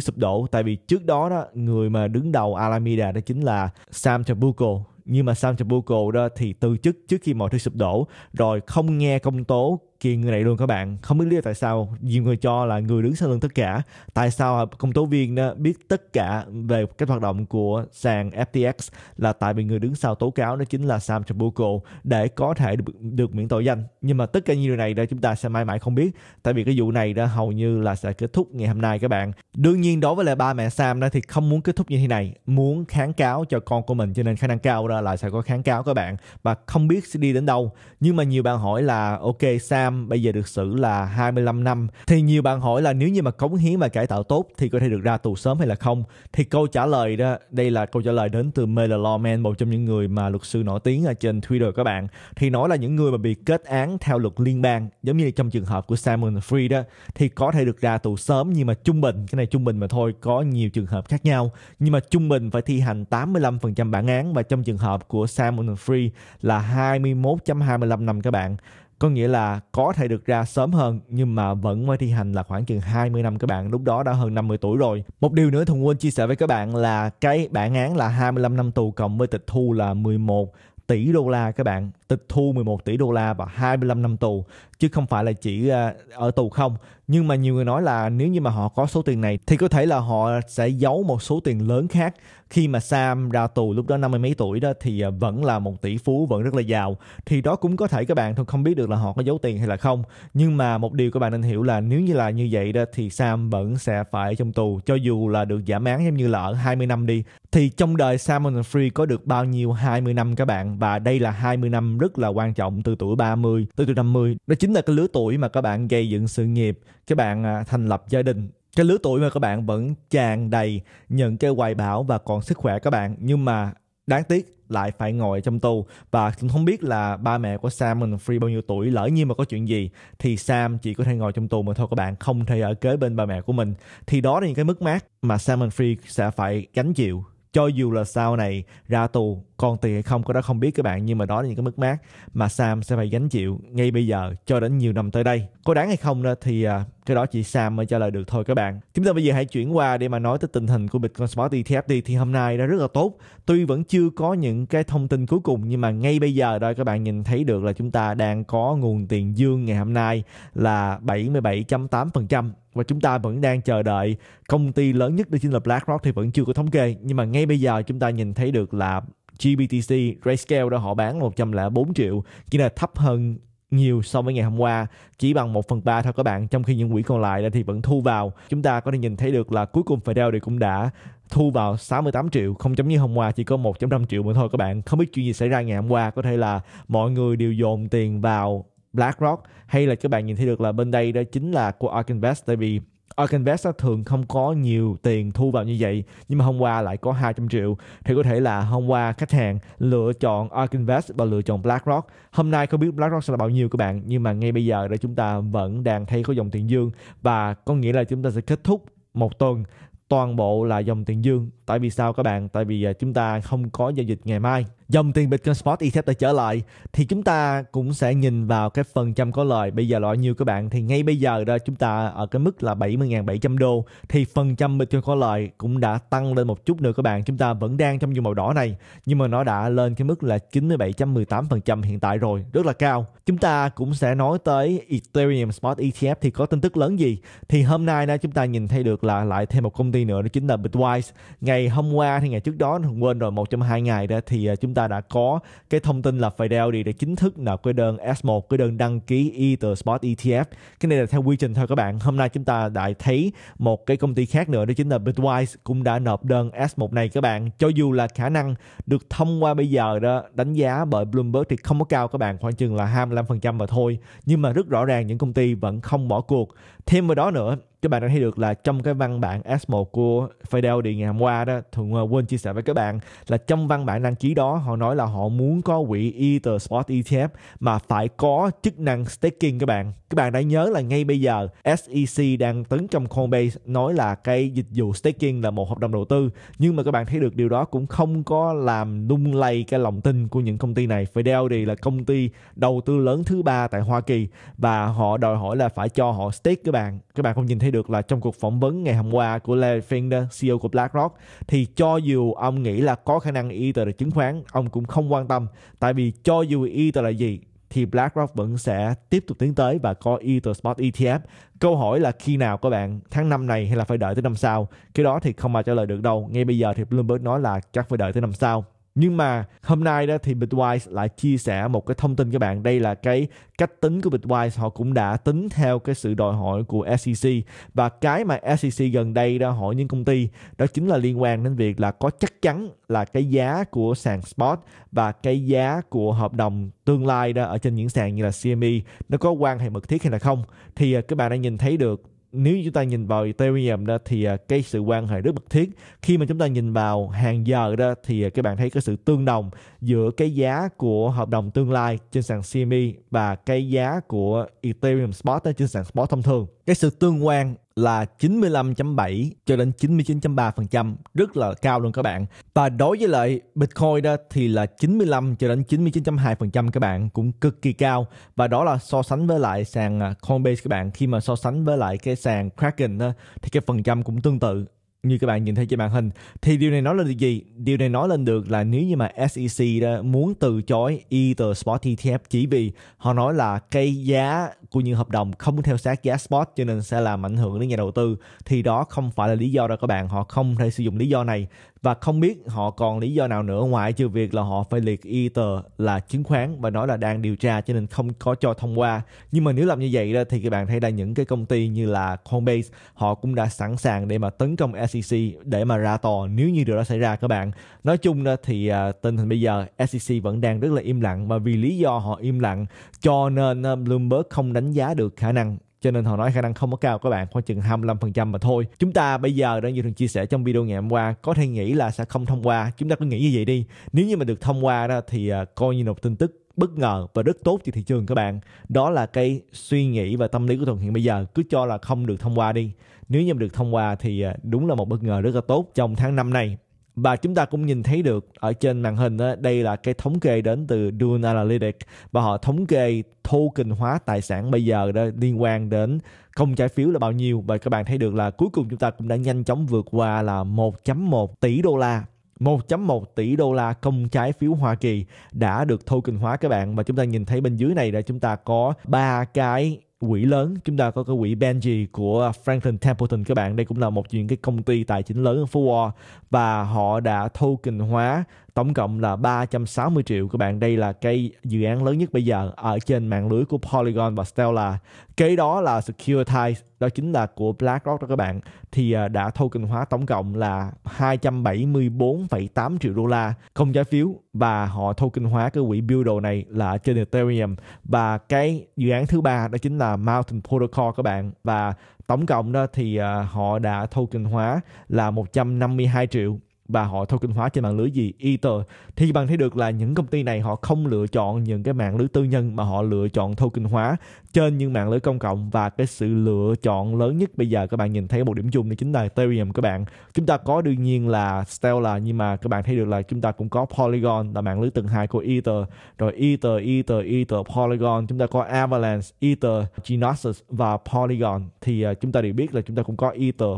sụp đổ tại vì trước đó đó người mà đứng đầu Alameda đó chính là Sam Trabuco nhưng mà Sam Trabuco đó thì từ chức trước khi mọi thứ sụp đổ rồi không nghe công tố kia người này luôn các bạn không biết lý do tại sao nhiều người cho là người đứng sau lưng tất cả tại sao công tố viên đó biết tất cả về cái hoạt động của sàn FTX là tại vì người đứng sau tố cáo đó chính là Sam Trabuco để có thể được, được miễn tội danh nhưng mà tất cả những điều này đó chúng ta sẽ mãi mãi không biết tại vì cái vụ này đó hầu như là sẽ kết thúc ngày hôm nay các bạn đương nhiên đối với lại ba mẹ Sam đó thì không muốn kết thúc như thế này muốn kháng cáo cho con của mình cho nên khả năng cao đó là sẽ có kháng cáo các bạn và không biết sẽ đi đến đâu nhưng mà nhiều bạn hỏi là ok Sam năm bây giờ được xử là 25 năm thì nhiều bạn hỏi là nếu như mà cống hiến và cải tạo tốt thì có thể được ra tù sớm hay là không thì câu trả lời đó đây là câu trả lời đến từ Mailer Lawman một trong những người mà luật sư nổi tiếng ở trên Twitter các bạn thì nói là những người mà bị kết án theo luật liên bang giống như trong trường hợp của Simon Free đó thì có thể được ra tù sớm nhưng mà trung bình cái này trung bình mà thôi có nhiều trường hợp khác nhau nhưng mà trung bình phải thi hành 85% bản án và trong trường hợp của Simon Free là 21.25 năm các bạn có nghĩa là có thể được ra sớm hơn nhưng mà vẫn mới thi hành là khoảng chừng 20 năm các bạn lúc đó đã hơn 50 tuổi rồi một điều nữa Thùng quên chia sẻ với các bạn là cái bản án là 25 năm tù cộng với tịch thu là 11 tỷ đô la các bạn tịch thu 11 tỷ đô la và 25 năm tù chứ không phải là chỉ à, ở tù không nhưng mà nhiều người nói là nếu như mà họ có số tiền này thì có thể là họ sẽ giấu một số tiền lớn khác khi mà Sam ra tù lúc đó năm mươi mấy tuổi đó thì à, vẫn là một tỷ phú vẫn rất là giàu thì đó cũng có thể các bạn thôi không biết được là họ có giấu tiền hay là không nhưng mà một điều các bạn nên hiểu là nếu như là như vậy đó thì Sam vẫn sẽ phải trong tù cho dù là được giảm án giống như là ở 20 năm đi thì trong đời Sam Free có được bao nhiêu 20 năm các bạn và đây là 20 năm rất là quan trọng từ tuổi 30 tới tuổi 50. Đó chính là cái lứa tuổi mà các bạn gây dựng sự nghiệp, các bạn à, thành lập gia đình, cái lứa tuổi mà các bạn vẫn tràn đầy những cái hoài bão và còn sức khỏe các bạn nhưng mà đáng tiếc lại phải ngồi trong tù và cũng không biết là ba mẹ của Sam mình free bao nhiêu tuổi lỡ như mà có chuyện gì thì Sam chỉ có thể ngồi trong tù mà thôi các bạn không thể ở kế bên ba mẹ của mình thì đó là những cái mức mát mà Sam mình free sẽ phải gánh chịu cho dù là sau này ra tù còn tiền hay không có đó không biết các bạn nhưng mà đó là những cái mức mát mà Sam sẽ phải gánh chịu ngay bây giờ cho đến nhiều năm tới đây có đáng hay không đó thì à, cái đó chỉ Sam mới trả lời được thôi các bạn chúng ta bây giờ hãy chuyển qua để mà nói tới tình hình của Bitcoin Spot ETF đi thì hôm nay đã rất là tốt tuy vẫn chưa có những cái thông tin cuối cùng nhưng mà ngay bây giờ đây các bạn nhìn thấy được là chúng ta đang có nguồn tiền dương ngày hôm nay là 77.8% và chúng ta vẫn đang chờ đợi công ty lớn nhất đó chính là BlackRock thì vẫn chưa có thống kê nhưng mà ngay bây giờ chúng ta nhìn thấy được là GBTC Grayscale đó họ bán 104 triệu chỉ là thấp hơn nhiều so với ngày hôm qua chỉ bằng 1 phần 3 thôi các bạn trong khi những quỹ còn lại thì vẫn thu vào chúng ta có thể nhìn thấy được là cuối cùng Fidel thì cũng đã thu vào 68 triệu không giống như hôm qua chỉ có 1.5 triệu mà thôi các bạn không biết chuyện gì xảy ra ngày hôm qua có thể là mọi người đều dồn tiền vào BlackRock hay là các bạn nhìn thấy được là bên đây đó chính là của Ark Invest tại vì Ark Invest thường không có nhiều tiền thu vào như vậy nhưng mà hôm qua lại có 200 triệu thì có thể là hôm qua khách hàng lựa chọn Ark Invest và lựa chọn BlackRock hôm nay không biết BlackRock sẽ là bao nhiêu các bạn nhưng mà ngay bây giờ đây chúng ta vẫn đang thấy có dòng tiền dương và có nghĩa là chúng ta sẽ kết thúc một tuần toàn bộ là dòng tiền dương Tại vì sao các bạn? Tại vì à, chúng ta không có giao dịch ngày mai. Dòng tiền Bitcoin Spot ETF đã trở lại thì chúng ta cũng sẽ nhìn vào cái phần trăm có lời. Bây giờ là bao các bạn? Thì ngay bây giờ đó chúng ta ở cái mức là 70.700 đô thì phần trăm Bitcoin có lời cũng đã tăng lên một chút nữa các bạn. Chúng ta vẫn đang trong vùng màu đỏ này nhưng mà nó đã lên cái mức là 97.18% hiện tại rồi, rất là cao. Chúng ta cũng sẽ nói tới Ethereum Spot ETF thì có tin tức lớn gì? Thì hôm nay đó chúng ta nhìn thấy được là lại thêm một công ty nữa đó chính là Bitwise. Ngày ngày hôm qua hay ngày trước đó quên rồi một trong hai ngày đó thì à, chúng ta đã có cái thông tin là Fidelity đã chính thức nộp cái đơn S1 cái đơn đăng ký Ether Spot ETF cái này là theo quy trình thôi các bạn hôm nay chúng ta đã thấy một cái công ty khác nữa đó chính là Bitwise cũng đã nộp đơn S1 này các bạn cho dù là khả năng được thông qua bây giờ đó đánh giá bởi Bloomberg thì không có cao các bạn khoảng chừng là 25% mà thôi nhưng mà rất rõ ràng những công ty vẫn không bỏ cuộc thêm vào đó nữa các bạn đã thấy được là trong cái văn bản S1 của Fidelity ngày hôm qua đó thường ờ, quên chia sẻ với các bạn là trong văn bản đăng ký đó họ nói là họ muốn có quỹ Ether Spot ETF mà phải có chức năng staking các bạn các bạn đã nhớ là ngay bây giờ SEC đang tấn công Coinbase nói là cái dịch vụ staking là một hợp đồng đầu tư nhưng mà các bạn thấy được điều đó cũng không có làm lung lay cái lòng tin của những công ty này Fidelity là công ty đầu tư lớn thứ ba tại Hoa Kỳ và họ đòi hỏi là phải cho họ stake các bạn các bạn không nhìn thấy được là trong cuộc phỏng vấn ngày hôm qua của Larry Fender, CEO của BlackRock, thì cho dù ông nghĩ là có khả năng Ether là chứng khoán, ông cũng không quan tâm. Tại vì cho dù Ether là gì, thì BlackRock vẫn sẽ tiếp tục tiến tới và có Ether Spot ETF. Câu hỏi là khi nào các bạn, tháng năm này hay là phải đợi tới năm sau? Cái đó thì không ai trả lời được đâu. Ngay bây giờ thì Bloomberg nói là chắc phải đợi tới năm sau nhưng mà hôm nay đó thì Bitwise lại chia sẻ một cái thông tin các bạn đây là cái cách tính của Bitwise họ cũng đã tính theo cái sự đòi hỏi của SEC và cái mà SEC gần đây đã hỏi những công ty đó chính là liên quan đến việc là có chắc chắn là cái giá của sàn spot và cái giá của hợp đồng tương lai đó ở trên những sàn như là CME nó có quan hệ mật thiết hay là không thì à, các bạn đã nhìn thấy được nếu chúng ta nhìn vào Ethereum đó thì à, cái sự quan hệ rất mật thiết khi mà chúng ta nhìn vào hàng giờ đó thì à, các bạn thấy cái sự tương đồng giữa cái giá của hợp đồng tương lai trên sàn CME và cái giá của Ethereum Spot trên sàn Spot thông thường cái sự tương quan là 95.7 cho đến 99.3%, rất là cao luôn các bạn. Và đối với lại Bitcoin đó thì là 95 cho đến 99.2% các bạn cũng cực kỳ cao và đó là so sánh với lại sàn à, Coinbase các bạn khi mà so sánh với lại cái sàn Kraken đó, thì cái phần trăm cũng tương tự như các bạn nhìn thấy trên màn hình thì điều này nói lên được gì điều này nói lên được là nếu như mà SEC đó muốn từ chối Ether Spot ETF chỉ vì họ nói là cái giá của những hợp đồng không theo sát giá spot cho nên sẽ làm ảnh hưởng đến nhà đầu tư thì đó không phải là lý do đâu các bạn họ không thể sử dụng lý do này và không biết họ còn lý do nào nữa ngoại trừ việc là họ phải liệt y tờ là chứng khoán và nói là đang điều tra cho nên không có cho thông qua nhưng mà nếu làm như vậy đó thì các bạn thấy là những cái công ty như là Coinbase họ cũng đã sẵn sàng để mà tấn công SEC để mà ra tò nếu như điều đó xảy ra các bạn nói chung đó thì uh, tình hình bây giờ SEC vẫn đang rất là im lặng và vì lý do họ im lặng cho nên uh, Bloomberg không đánh giá được khả năng cho nên họ nói khả năng không có cao các bạn khoảng chừng 25% mà thôi chúng ta bây giờ đã như thường chia sẻ trong video ngày hôm qua có thể nghĩ là sẽ không thông qua chúng ta cứ nghĩ như vậy đi nếu như mà được thông qua đó thì à, coi như một tin tức bất ngờ và rất tốt cho thị trường các bạn đó là cái suy nghĩ và tâm lý của thuận hiện bây giờ cứ cho là không được thông qua đi nếu như mà được thông qua thì à, đúng là một bất ngờ rất là tốt trong tháng 5 này và chúng ta cũng nhìn thấy được ở trên màn hình đó, đây là cái thống kê đến từ Dune Analytics và họ thống kê token hóa tài sản bây giờ đó liên quan đến công trái phiếu là bao nhiêu và các bạn thấy được là cuối cùng chúng ta cũng đã nhanh chóng vượt qua là 1.1 tỷ đô la 1.1 tỷ đô la công trái phiếu Hoa Kỳ đã được token hóa các bạn và chúng ta nhìn thấy bên dưới này là chúng ta có ba cái quỹ lớn chúng ta có cái quỹ Benji của Franklin Templeton các bạn đây cũng là một những cái công ty tài chính lớn ở Phú Wall và họ đã token hóa tổng cộng là 360 triệu các bạn đây là cái dự án lớn nhất bây giờ ở trên mạng lưới của Polygon và Stellar kế đó là Securitize đó chính là của BlackRock đó các bạn thì à, đã token hóa tổng cộng là 274,8 triệu đô la không trái phiếu và họ token hóa cái quỹ Buildo này là trên Ethereum và cái dự án thứ ba đó chính là Mountain Protocol các bạn và tổng cộng đó thì à, họ đã token hóa là 152 triệu và họ token hóa trên mạng lưới gì Ether thì bạn thấy được là những công ty này họ không lựa chọn những cái mạng lưới tư nhân mà họ lựa chọn token hóa trên những mạng lưới công cộng và cái sự lựa chọn lớn nhất bây giờ các bạn nhìn thấy một điểm chung đó chính là Ethereum các bạn chúng ta có đương nhiên là Stellar nhưng mà các bạn thấy được là chúng ta cũng có Polygon là mạng lưới tầng hai của Ether rồi Ether Ether Ether Polygon chúng ta có Avalanche Ether Genesis và Polygon thì à, chúng ta đều biết là chúng ta cũng có Ether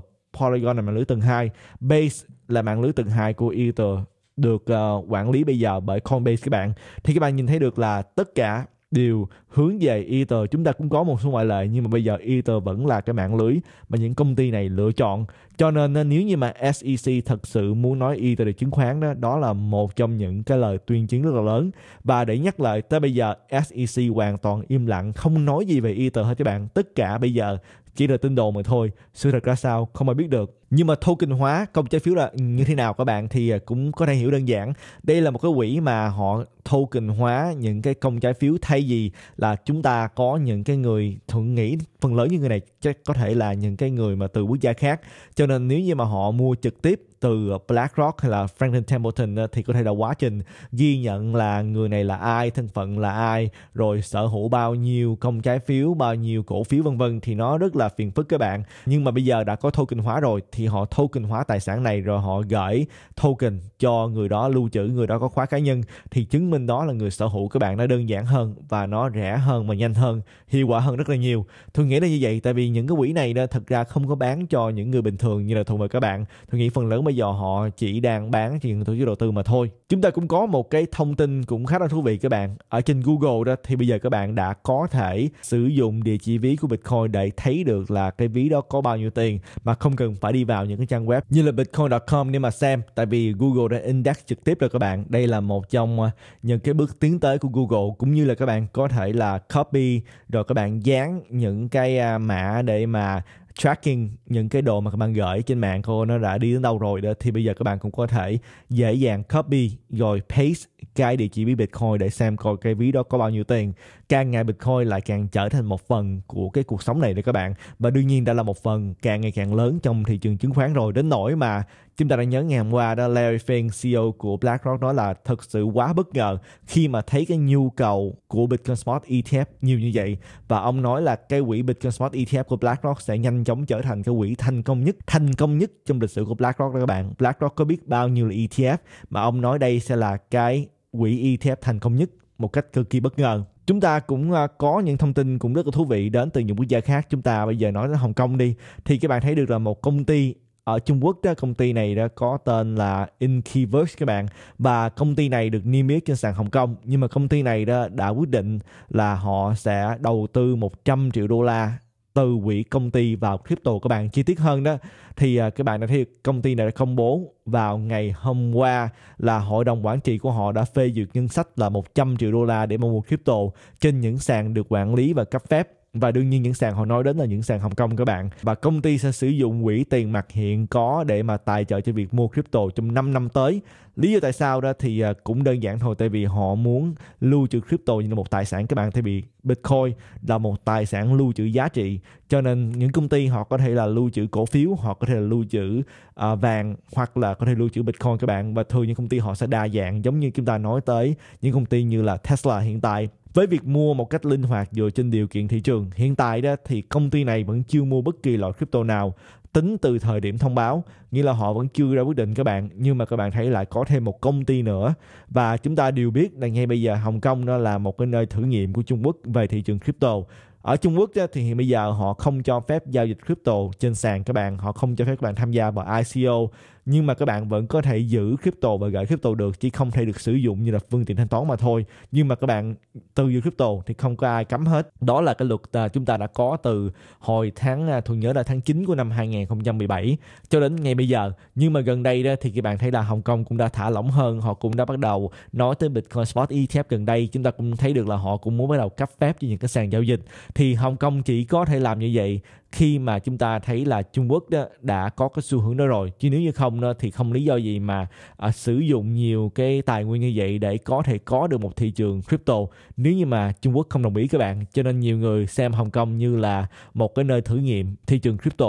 Polygon là mạng lưới tầng 2, Base là mạng lưới tầng 2 của Ether được uh, quản lý bây giờ bởi Coinbase các bạn thì các bạn nhìn thấy được là tất cả đều hướng về Ether chúng ta cũng có một số ngoại lệ nhưng mà bây giờ Ether vẫn là cái mạng lưới mà những công ty này lựa chọn cho nên ờ, nếu như mà SEC thật sự muốn nói Ether là chứng khoán đó đó là một trong những cái lời tuyên chiến rất là lớn và để nhắc lại tới bây giờ SEC hoàn toàn im lặng không nói gì về Ether hết các bạn tất cả bây giờ chỉ là tin đồn mà thôi sự thật ra sao không ai biết được nhưng mà token hóa công trái phiếu là như thế nào các bạn thì à, cũng có thể hiểu đơn giản đây là một cái quỹ mà họ token hóa những cái công trái phiếu thay vì là chúng ta có những cái người thuận nghĩ phần lớn như người này chắc có thể là những cái người mà từ quốc gia khác cho nên nếu như mà họ mua trực tiếp từ BlackRock hay là Franklin Templeton thì có thể là quá trình ghi nhận là người này là ai, thân phận là ai, rồi sở hữu bao nhiêu công trái phiếu, bao nhiêu cổ phiếu vân vân thì nó rất là phiền phức các bạn. Nhưng mà bây giờ đã có token hóa rồi thì họ token hóa tài sản này rồi họ gửi token cho người đó lưu trữ người đó có khóa cá nhân thì chứng minh đó là người sở hữu các bạn nó đơn giản hơn và nó rẻ hơn và nhanh hơn hiệu quả hơn rất là nhiều tôi nghĩ là như vậy tại vì những cái quỹ này đó thật ra không có bán cho những người bình thường như là thường mời các bạn tôi nghĩ phần lớn bây giờ họ chỉ đang bán cho những tổ chức đầu tư mà thôi chúng ta cũng có một cái thông tin cũng khá là thú vị các bạn ở trên Google đó thì bây giờ các bạn đã có thể sử dụng địa chỉ ví của Bitcoin để thấy được là cái ví đó có bao nhiêu tiền mà không cần phải đi vào những cái trang web như là bitcoin.com để mà xem tại vì Google đã index trực tiếp rồi các bạn đây là một trong à, những cái bước tiến tới của Google cũng như là các bạn có thể là copy rồi các bạn dán những cái à, mã để mà tracking những cái đồ mà các bạn gửi trên mạng thôi nó đã đi đến đâu rồi đó thì bây giờ các bạn cũng có thể dễ dàng copy rồi paste cái địa chỉ ví Bitcoin để xem coi cái ví đó có bao nhiêu tiền. Càng ngày Bitcoin lại càng trở thành một phần của cái cuộc sống này đấy các bạn. Và đương nhiên đã là một phần càng ngày càng lớn trong thị trường chứng khoán rồi đến nỗi mà chúng ta đã nhớ ngày hôm qua đó Larry Fink CEO của BlackRock nói là thật sự quá bất ngờ khi mà thấy cái nhu cầu của Bitcoin Spot ETF nhiều như vậy và ông nói là cái quỹ Bitcoin Spot ETF của BlackRock sẽ nhanh chóng trở thành cái quỹ thành công nhất thành công nhất trong lịch sử của BlackRock đó các bạn BlackRock có biết bao nhiêu là ETF mà ông nói đây sẽ là cái quỹ ETF thành công nhất một cách cực kỳ bất ngờ. Chúng ta cũng à, có những thông tin cũng rất là thú vị đến từ những quốc gia khác. Chúng ta bây giờ nói đến Hồng Kông đi. Thì các bạn thấy được là một công ty ở Trung Quốc đó, công ty này đã có tên là Inkiverse các bạn và công ty này được niêm yết trên sàn Hồng Kông nhưng mà công ty này đó đã quyết định là họ sẽ đầu tư 100 triệu đô la từ quỹ công ty vào crypto các bạn chi tiết hơn đó thì à, các bạn đã thấy công ty này đã công bố vào ngày hôm qua là hội đồng quản trị của họ đã phê duyệt ngân sách là 100 triệu đô la để mua một crypto trên những sàn được quản lý và cấp phép và đương nhiên những sàn họ nói đến là những sàn Hồng Kông các bạn và công ty sẽ sử dụng quỹ tiền mặt hiện có để mà tài trợ cho việc mua crypto trong 5 năm tới lý do tại sao đó thì à, cũng đơn giản thôi tại vì họ muốn lưu trữ crypto như là một tài sản các bạn thay vì Bitcoin là một tài sản lưu trữ giá trị cho nên những công ty họ có thể là lưu trữ cổ phiếu họ có thể là lưu trữ à, vàng hoặc là có thể lưu trữ Bitcoin các bạn và thường những công ty họ sẽ đa dạng giống như chúng ta nói tới những công ty như là Tesla hiện tại với việc mua một cách linh hoạt dựa trên điều kiện thị trường hiện tại đó thì công ty này vẫn chưa mua bất kỳ loại crypto nào tính từ thời điểm thông báo nghĩa là họ vẫn chưa ra quyết định các bạn nhưng mà các bạn thấy lại có thêm một công ty nữa và chúng ta đều biết là ngay bây giờ Hồng Kông nó là một cái nơi thử nghiệm của Trung Quốc về thị trường crypto ở Trung Quốc thì hiện bây giờ họ không cho phép giao dịch crypto trên sàn các bạn họ không cho phép các bạn tham gia vào ICO nhưng mà các bạn vẫn có thể giữ crypto và gửi crypto được chỉ không thể được sử dụng như là phương tiện thanh toán mà thôi nhưng mà các bạn từ giữ crypto thì không có ai cấm hết đó là cái luật à, chúng ta đã có từ hồi tháng à, tôi nhớ là tháng 9 của năm 2017 cho đến ngày bây giờ nhưng mà gần đây đó thì các bạn thấy là Hồng Kông cũng đã thả lỏng hơn họ cũng đã bắt đầu nói tới Bitcoin Spot ETF gần đây chúng ta cũng thấy được là họ cũng muốn bắt đầu cấp phép cho những cái sàn giao dịch thì Hồng Kông chỉ có thể làm như vậy khi mà chúng ta thấy là Trung Quốc đó đã có cái xu hướng đó rồi chứ nếu như không đó, thì không lý do gì mà à, sử dụng nhiều cái tài nguyên như vậy để có thể có được một thị trường crypto nếu như mà Trung Quốc không đồng ý các bạn cho nên nhiều người xem Hồng Kông như là một cái nơi thử nghiệm thị trường crypto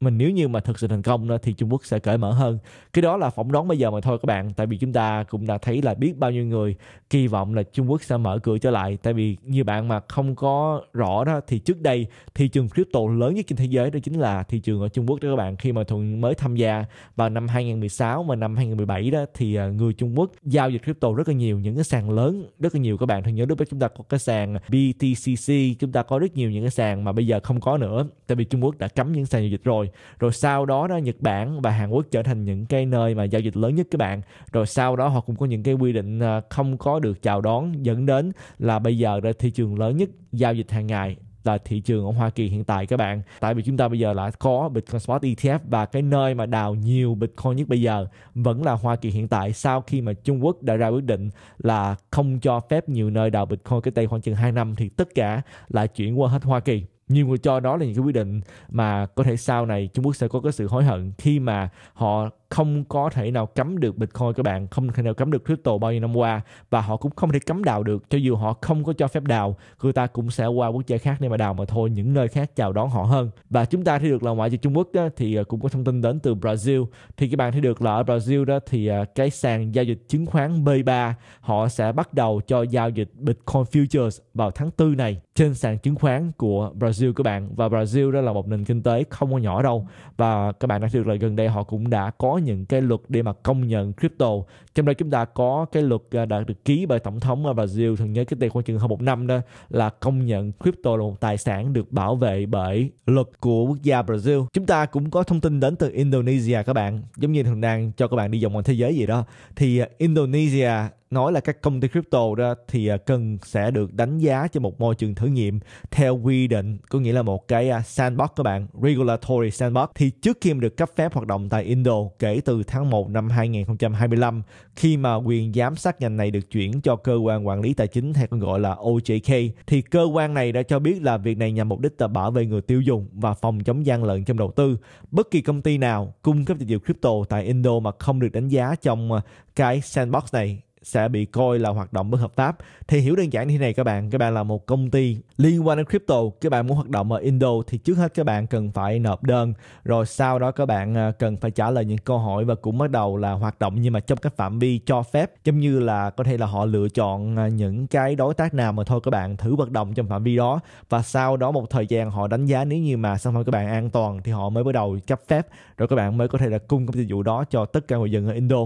mình nếu như mà thực sự thành công đó, thì Trung Quốc sẽ cởi mở hơn cái đó là phỏng đoán bây giờ mà thôi các bạn tại vì chúng ta cũng đã thấy là biết bao nhiêu người kỳ vọng là Trung Quốc sẽ mở cửa trở lại tại vì như bạn mà không có rõ đó thì trước đây thị trường crypto lớn nhất trên thế giới đó chính là thị trường ở Trung Quốc đó các bạn khi mà Thuận mới tham gia vào năm 2016 và năm 2017 đó thì ờ, người Trung Quốc giao dịch crypto rất là nhiều những cái sàn lớn rất là nhiều các bạn thường nhớ lúc đó chúng ta có cái sàn BTCC chúng ta có rất nhiều những cái sàn mà bây giờ không có nữa tại vì Trung Quốc đã cấm những sàn giao dịch rồi rồi rồi sau đó đó Nhật Bản và Hàn Quốc trở thành những cái nơi mà giao dịch lớn nhất các bạn rồi sau đó họ cũng có những cái quy định à, không có được chào đón dẫn đến là bây giờ là thị trường lớn nhất giao dịch hàng ngày là thị trường ở Hoa Kỳ hiện tại các bạn. Tại vì chúng ta bây giờ là có Bitcoin Spot ETF và cái nơi mà đào nhiều Bitcoin nhất bây giờ vẫn là Hoa Kỳ hiện tại sau khi mà Trung Quốc đã ra quyết định là không cho phép nhiều nơi đào Bitcoin cái tay khoảng chừng 2 năm thì tất cả lại chuyển qua hết Hoa Kỳ nhiều người cho đó là những cái quyết định mà có thể sau này Trung Quốc sẽ có cái sự hối hận khi mà họ không có thể nào cấm được Bitcoin các bạn, không thể nào cấm được crypto bao nhiêu năm qua và họ cũng không thể cấm đào được cho dù họ không có cho phép đào, người ta cũng sẽ qua quốc gia khác để mà đào mà thôi, những nơi khác chào đón họ hơn. Và chúng ta thấy được là ngoại trừ Trung Quốc đó, thì ờ, cũng có thông tin đến từ Brazil thì các bạn thấy được là ở Brazil đó thì ờ, cái sàn giao dịch chứng khoán B3 họ sẽ bắt đầu cho giao dịch Bitcoin futures vào tháng 4 này trên sàn chứng khoán của Brazil các bạn và Brazil đó là một nền kinh tế không có nhỏ đâu và các bạn đã thấy được là gần đây họ cũng đã có những cái luật để mà công nhận crypto trong đây chúng ta có cái luật à, đã được ký bởi tổng thống Brazil thường nhớ cái tiền khoảng chừng hơn một năm đó là công nhận crypto là một tài sản được bảo vệ bởi luật của quốc gia Brazil chúng ta cũng có thông tin đến từ Indonesia các bạn giống như thường đang cho các bạn đi vòng quanh thế giới gì đó thì à, Indonesia nói là các công ty crypto đó thì à, cần sẽ được đánh giá cho một môi trường thử nghiệm theo quy định có nghĩa là một cái à, sandbox các bạn regulatory sandbox thì trước khi mà được cấp phép hoạt động tại Indo kể từ tháng 1 năm 2025 khi mà quyền giám sát ngành này được chuyển cho cơ quan quản lý tài chính hay còn gọi là OJK thì cơ quan này đã cho biết là việc này nhằm mục đích là bảo vệ người tiêu dùng và phòng chống gian lận trong đầu tư bất kỳ công ty nào cung cấp dịch vụ crypto tại Indo mà không được đánh giá trong à, cái sandbox này sẽ bị coi là hoạt động bất hợp pháp thì hiểu đơn giản như thế này các bạn các bạn là một công ty liên quan đến crypto các bạn muốn hoạt động ở Indo thì trước hết các bạn cần phải nộp đơn rồi sau đó các bạn à, cần phải trả lời những câu hỏi và cũng bắt đầu là hoạt động nhưng mà trong các phạm vi cho phép giống như là có thể là họ lựa chọn à, những cái đối tác nào mà thôi các bạn thử hoạt động trong phạm vi đó và sau đó một thời gian họ đánh giá nếu như mà xong rồi các bạn an toàn thì họ mới bắt đầu cấp phép rồi các bạn mới có thể là cung cấp dịch vụ đó cho tất cả người dân ở Indo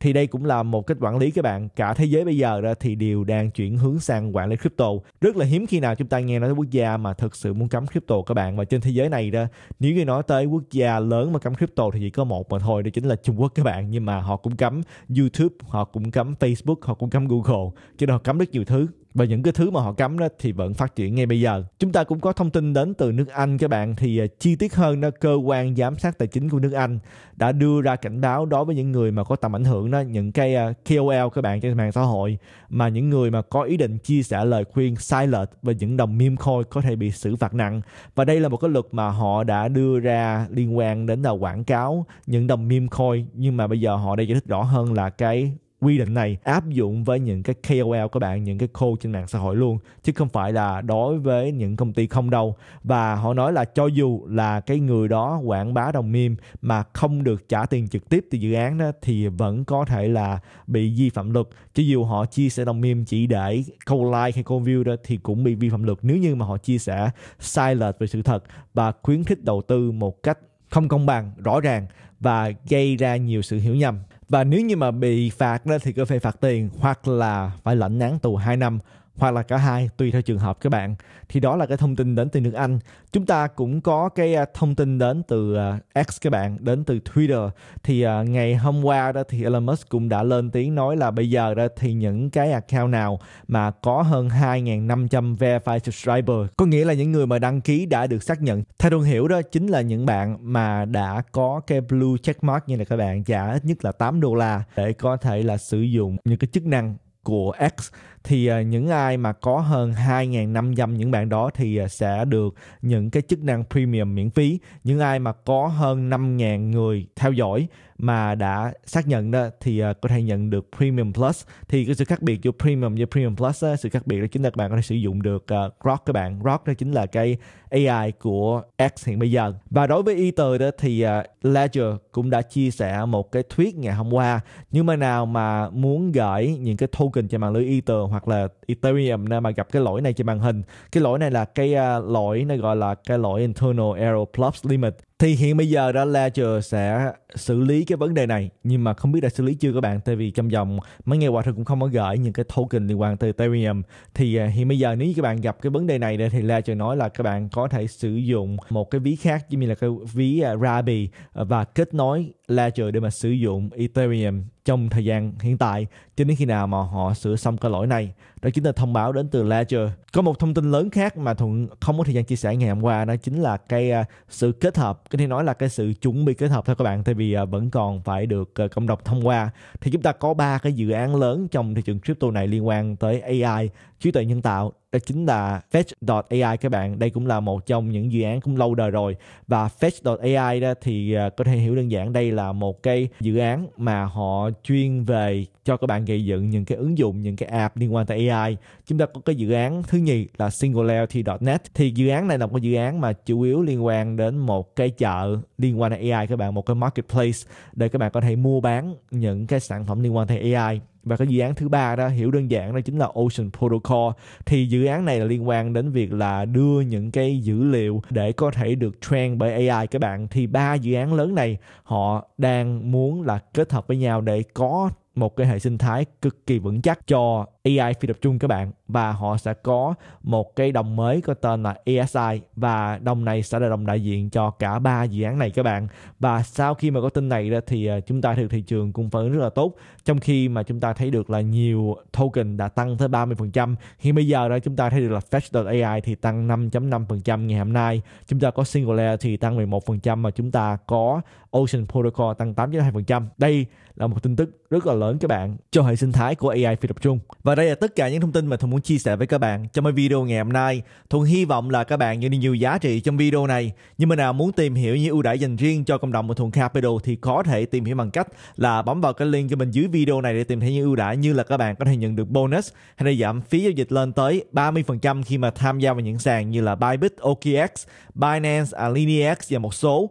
thì đây cũng là một cách quản lý các bạn cả thế giới bây giờ đó thì đều đang chuyển hướng sang quản lý crypto rất là hiếm khi nào chúng ta nghe nói tới quốc gia mà thực sự muốn cấm crypto các bạn và trên thế giới này đó nếu như nói tới quốc gia lớn mà cấm crypto thì chỉ có một mà thôi đó chính là Trung Quốc các bạn nhưng mà họ cũng cấm YouTube họ cũng cấm Facebook họ cũng cấm Google chứ đâu cấm rất nhiều thứ và những cái thứ mà họ cấm đó thì vẫn phát triển ngay bây giờ chúng ta cũng có thông tin đến từ nước Anh các bạn thì à, chi tiết hơn đó cơ quan giám sát tài chính của nước Anh đã đưa ra cảnh báo đối với những người mà có tầm ảnh hưởng đó những cái à, KOL các bạn trên mạng xã hội mà những người mà có ý định chia sẻ lời khuyên sai lệch về những đồng meme coin có thể bị xử phạt nặng và đây là một cái luật mà họ đã đưa ra liên quan đến là quảng cáo những đồng meme coin nhưng mà bây giờ họ đây giải thích rõ hơn là cái quy định này áp dụng với những cái KOL các bạn, những cái cô trên mạng xã hội luôn chứ không phải là đối với những công ty không đâu. Và họ nói là cho dù là cái người đó quảng bá đồng meme mà không được trả tiền trực tiếp từ dự án đó thì vẫn có thể là bị vi phạm luật. Chứ dù họ chia sẻ đồng meme chỉ để câu like hay câu view đó thì cũng bị vi phạm luật nếu như mà họ chia sẻ sai lệch về sự thật và khuyến khích đầu tư một cách không công bằng, rõ ràng và gây ra nhiều sự hiểu nhầm và nếu như mà bị phạt đó thì có phải phạt tiền hoặc là phải lãnh án tù 2 năm hoặc là cả hai tùy theo trường hợp các bạn thì đó là cái thông tin đến từ nước Anh chúng ta cũng có cái à, thông tin đến từ à, X các bạn đến từ Twitter thì à, ngày hôm qua đó thì Elon Musk cũng đã lên tiếng nói là bây giờ đó thì những cái account nào mà có hơn 2.500 verified subscriber có nghĩa là những người mà đăng ký đã được xác nhận theo Đông hiểu đó chính là những bạn mà đã có cái blue checkmark như là các bạn trả dạ, ít nhất là 8 đô la để có thể là sử dụng những cái chức năng của X thì à, những ai mà có hơn 2.500 những bạn đó thì à, sẽ được những cái chức năng premium miễn phí. Những ai mà có hơn 5.000 người theo dõi mà đã xác nhận đó thì uh, có thể nhận được Premium Plus thì cái sự khác biệt giữa Premium và Premium Plus đó, sự khác biệt đó chính là các bạn có thể sử dụng được uh, Grok các bạn Grok đó chính là cái AI của X hiện bây giờ và đối với Ether đó thì uh, Ledger cũng đã chia sẻ một cái thuyết ngày hôm qua nhưng mà nào mà muốn gửi những cái token trên mạng lưới Ether hoặc là Ethereum mà gặp cái lỗi này trên màn hình cái lỗi này là cái uh, lỗi nó gọi là cái lỗi internal error plus limit thì hiện bây giờ đó Ledger sẽ xử lý cái vấn đề này nhưng mà không biết đã xử lý chưa các bạn tại vì trong vòng mấy ngày qua thôi cũng không có gửi những cái token liên quan tới Ethereum thì à, hiện bây giờ nếu như các bạn gặp cái vấn đề này thì La trời nói là các bạn có thể sử dụng một cái ví khác giống như là cái ví à, Rabi à, và kết nối Ledger để mà sử dụng Ethereum trong thời gian hiện tại cho đến khi nào mà họ sửa xong cái lỗi này đó chính là thông báo đến từ Ledger có một thông tin lớn khác mà thuận không có thời gian chia sẻ ngày hôm qua đó chính là cái sự kết hợp cái thể nói là cái sự chuẩn bị kết hợp thôi các bạn tại vì à, vẫn còn phải được ờ, cộng đồng thông qua thì chúng ta có ba cái dự án lớn trong thị trường crypto này liên quan tới AI trí tuệ nhân tạo đó chính là Fetch.ai các bạn. Đây cũng là một trong những dự án cũng lâu đời rồi và Fetch.ai đó thì à, có thể hiểu đơn giản đây là một cái dự án mà họ chuyên về cho các bạn gây dựng những cái ứng dụng, những cái app liên quan tới AI. Chúng ta có cái dự án thứ nhì là Singularity.net thì dự án này là một cái dự án mà chủ yếu liên quan đến một cái chợ liên quan tới AI các bạn, một cái marketplace để các bạn có thể mua bán những cái sản phẩm liên quan tới AI và cái dự án thứ ba đó hiểu đơn giản đó chính là Ocean Protocol thì dự án này là liên quan đến việc là đưa những cái dữ liệu để có thể được train bởi AI các bạn thì ba dự án lớn này họ đang muốn là kết hợp với nhau để có một cái hệ sinh thái cực kỳ vững chắc cho AI phi tập trung các bạn và họ sẽ có một cái đồng mới có tên là ESI và đồng này sẽ là đồng đại diện cho cả ba dự án này các bạn và sau khi mà có tin này ra thì à, chúng ta được thị trường cung phấn rất là tốt trong khi mà chúng ta thấy được là nhiều token đã tăng tới 30% khi bây giờ đó chúng ta thấy được là Fetch.ai thì tăng 5.5% ngày hôm nay chúng ta có Singularity thì tăng 11% mà chúng ta có Ocean Protocol tăng 8.2% đây là một tin tức rất là lớn các bạn cho hệ sinh thái của AI phi tập trung. Và đây là tất cả những thông tin mà Thuận muốn chia sẻ với các bạn trong video ngày hôm nay. Thuận hy vọng là các bạn nhận được nhiều giá trị trong video này. Nhưng mà nào muốn tìm hiểu những ưu đãi dành riêng cho cộng đồng của Thuận Capital thì có thể tìm hiểu bằng cách là bấm vào cái link cho bên dưới video này để tìm thấy những ưu đãi như là các bạn có thể nhận được bonus hay là giảm phí giao dịch lên tới 30% khi mà tham gia vào những sàn như là Bybit, OKX, Binance, AlineX và một số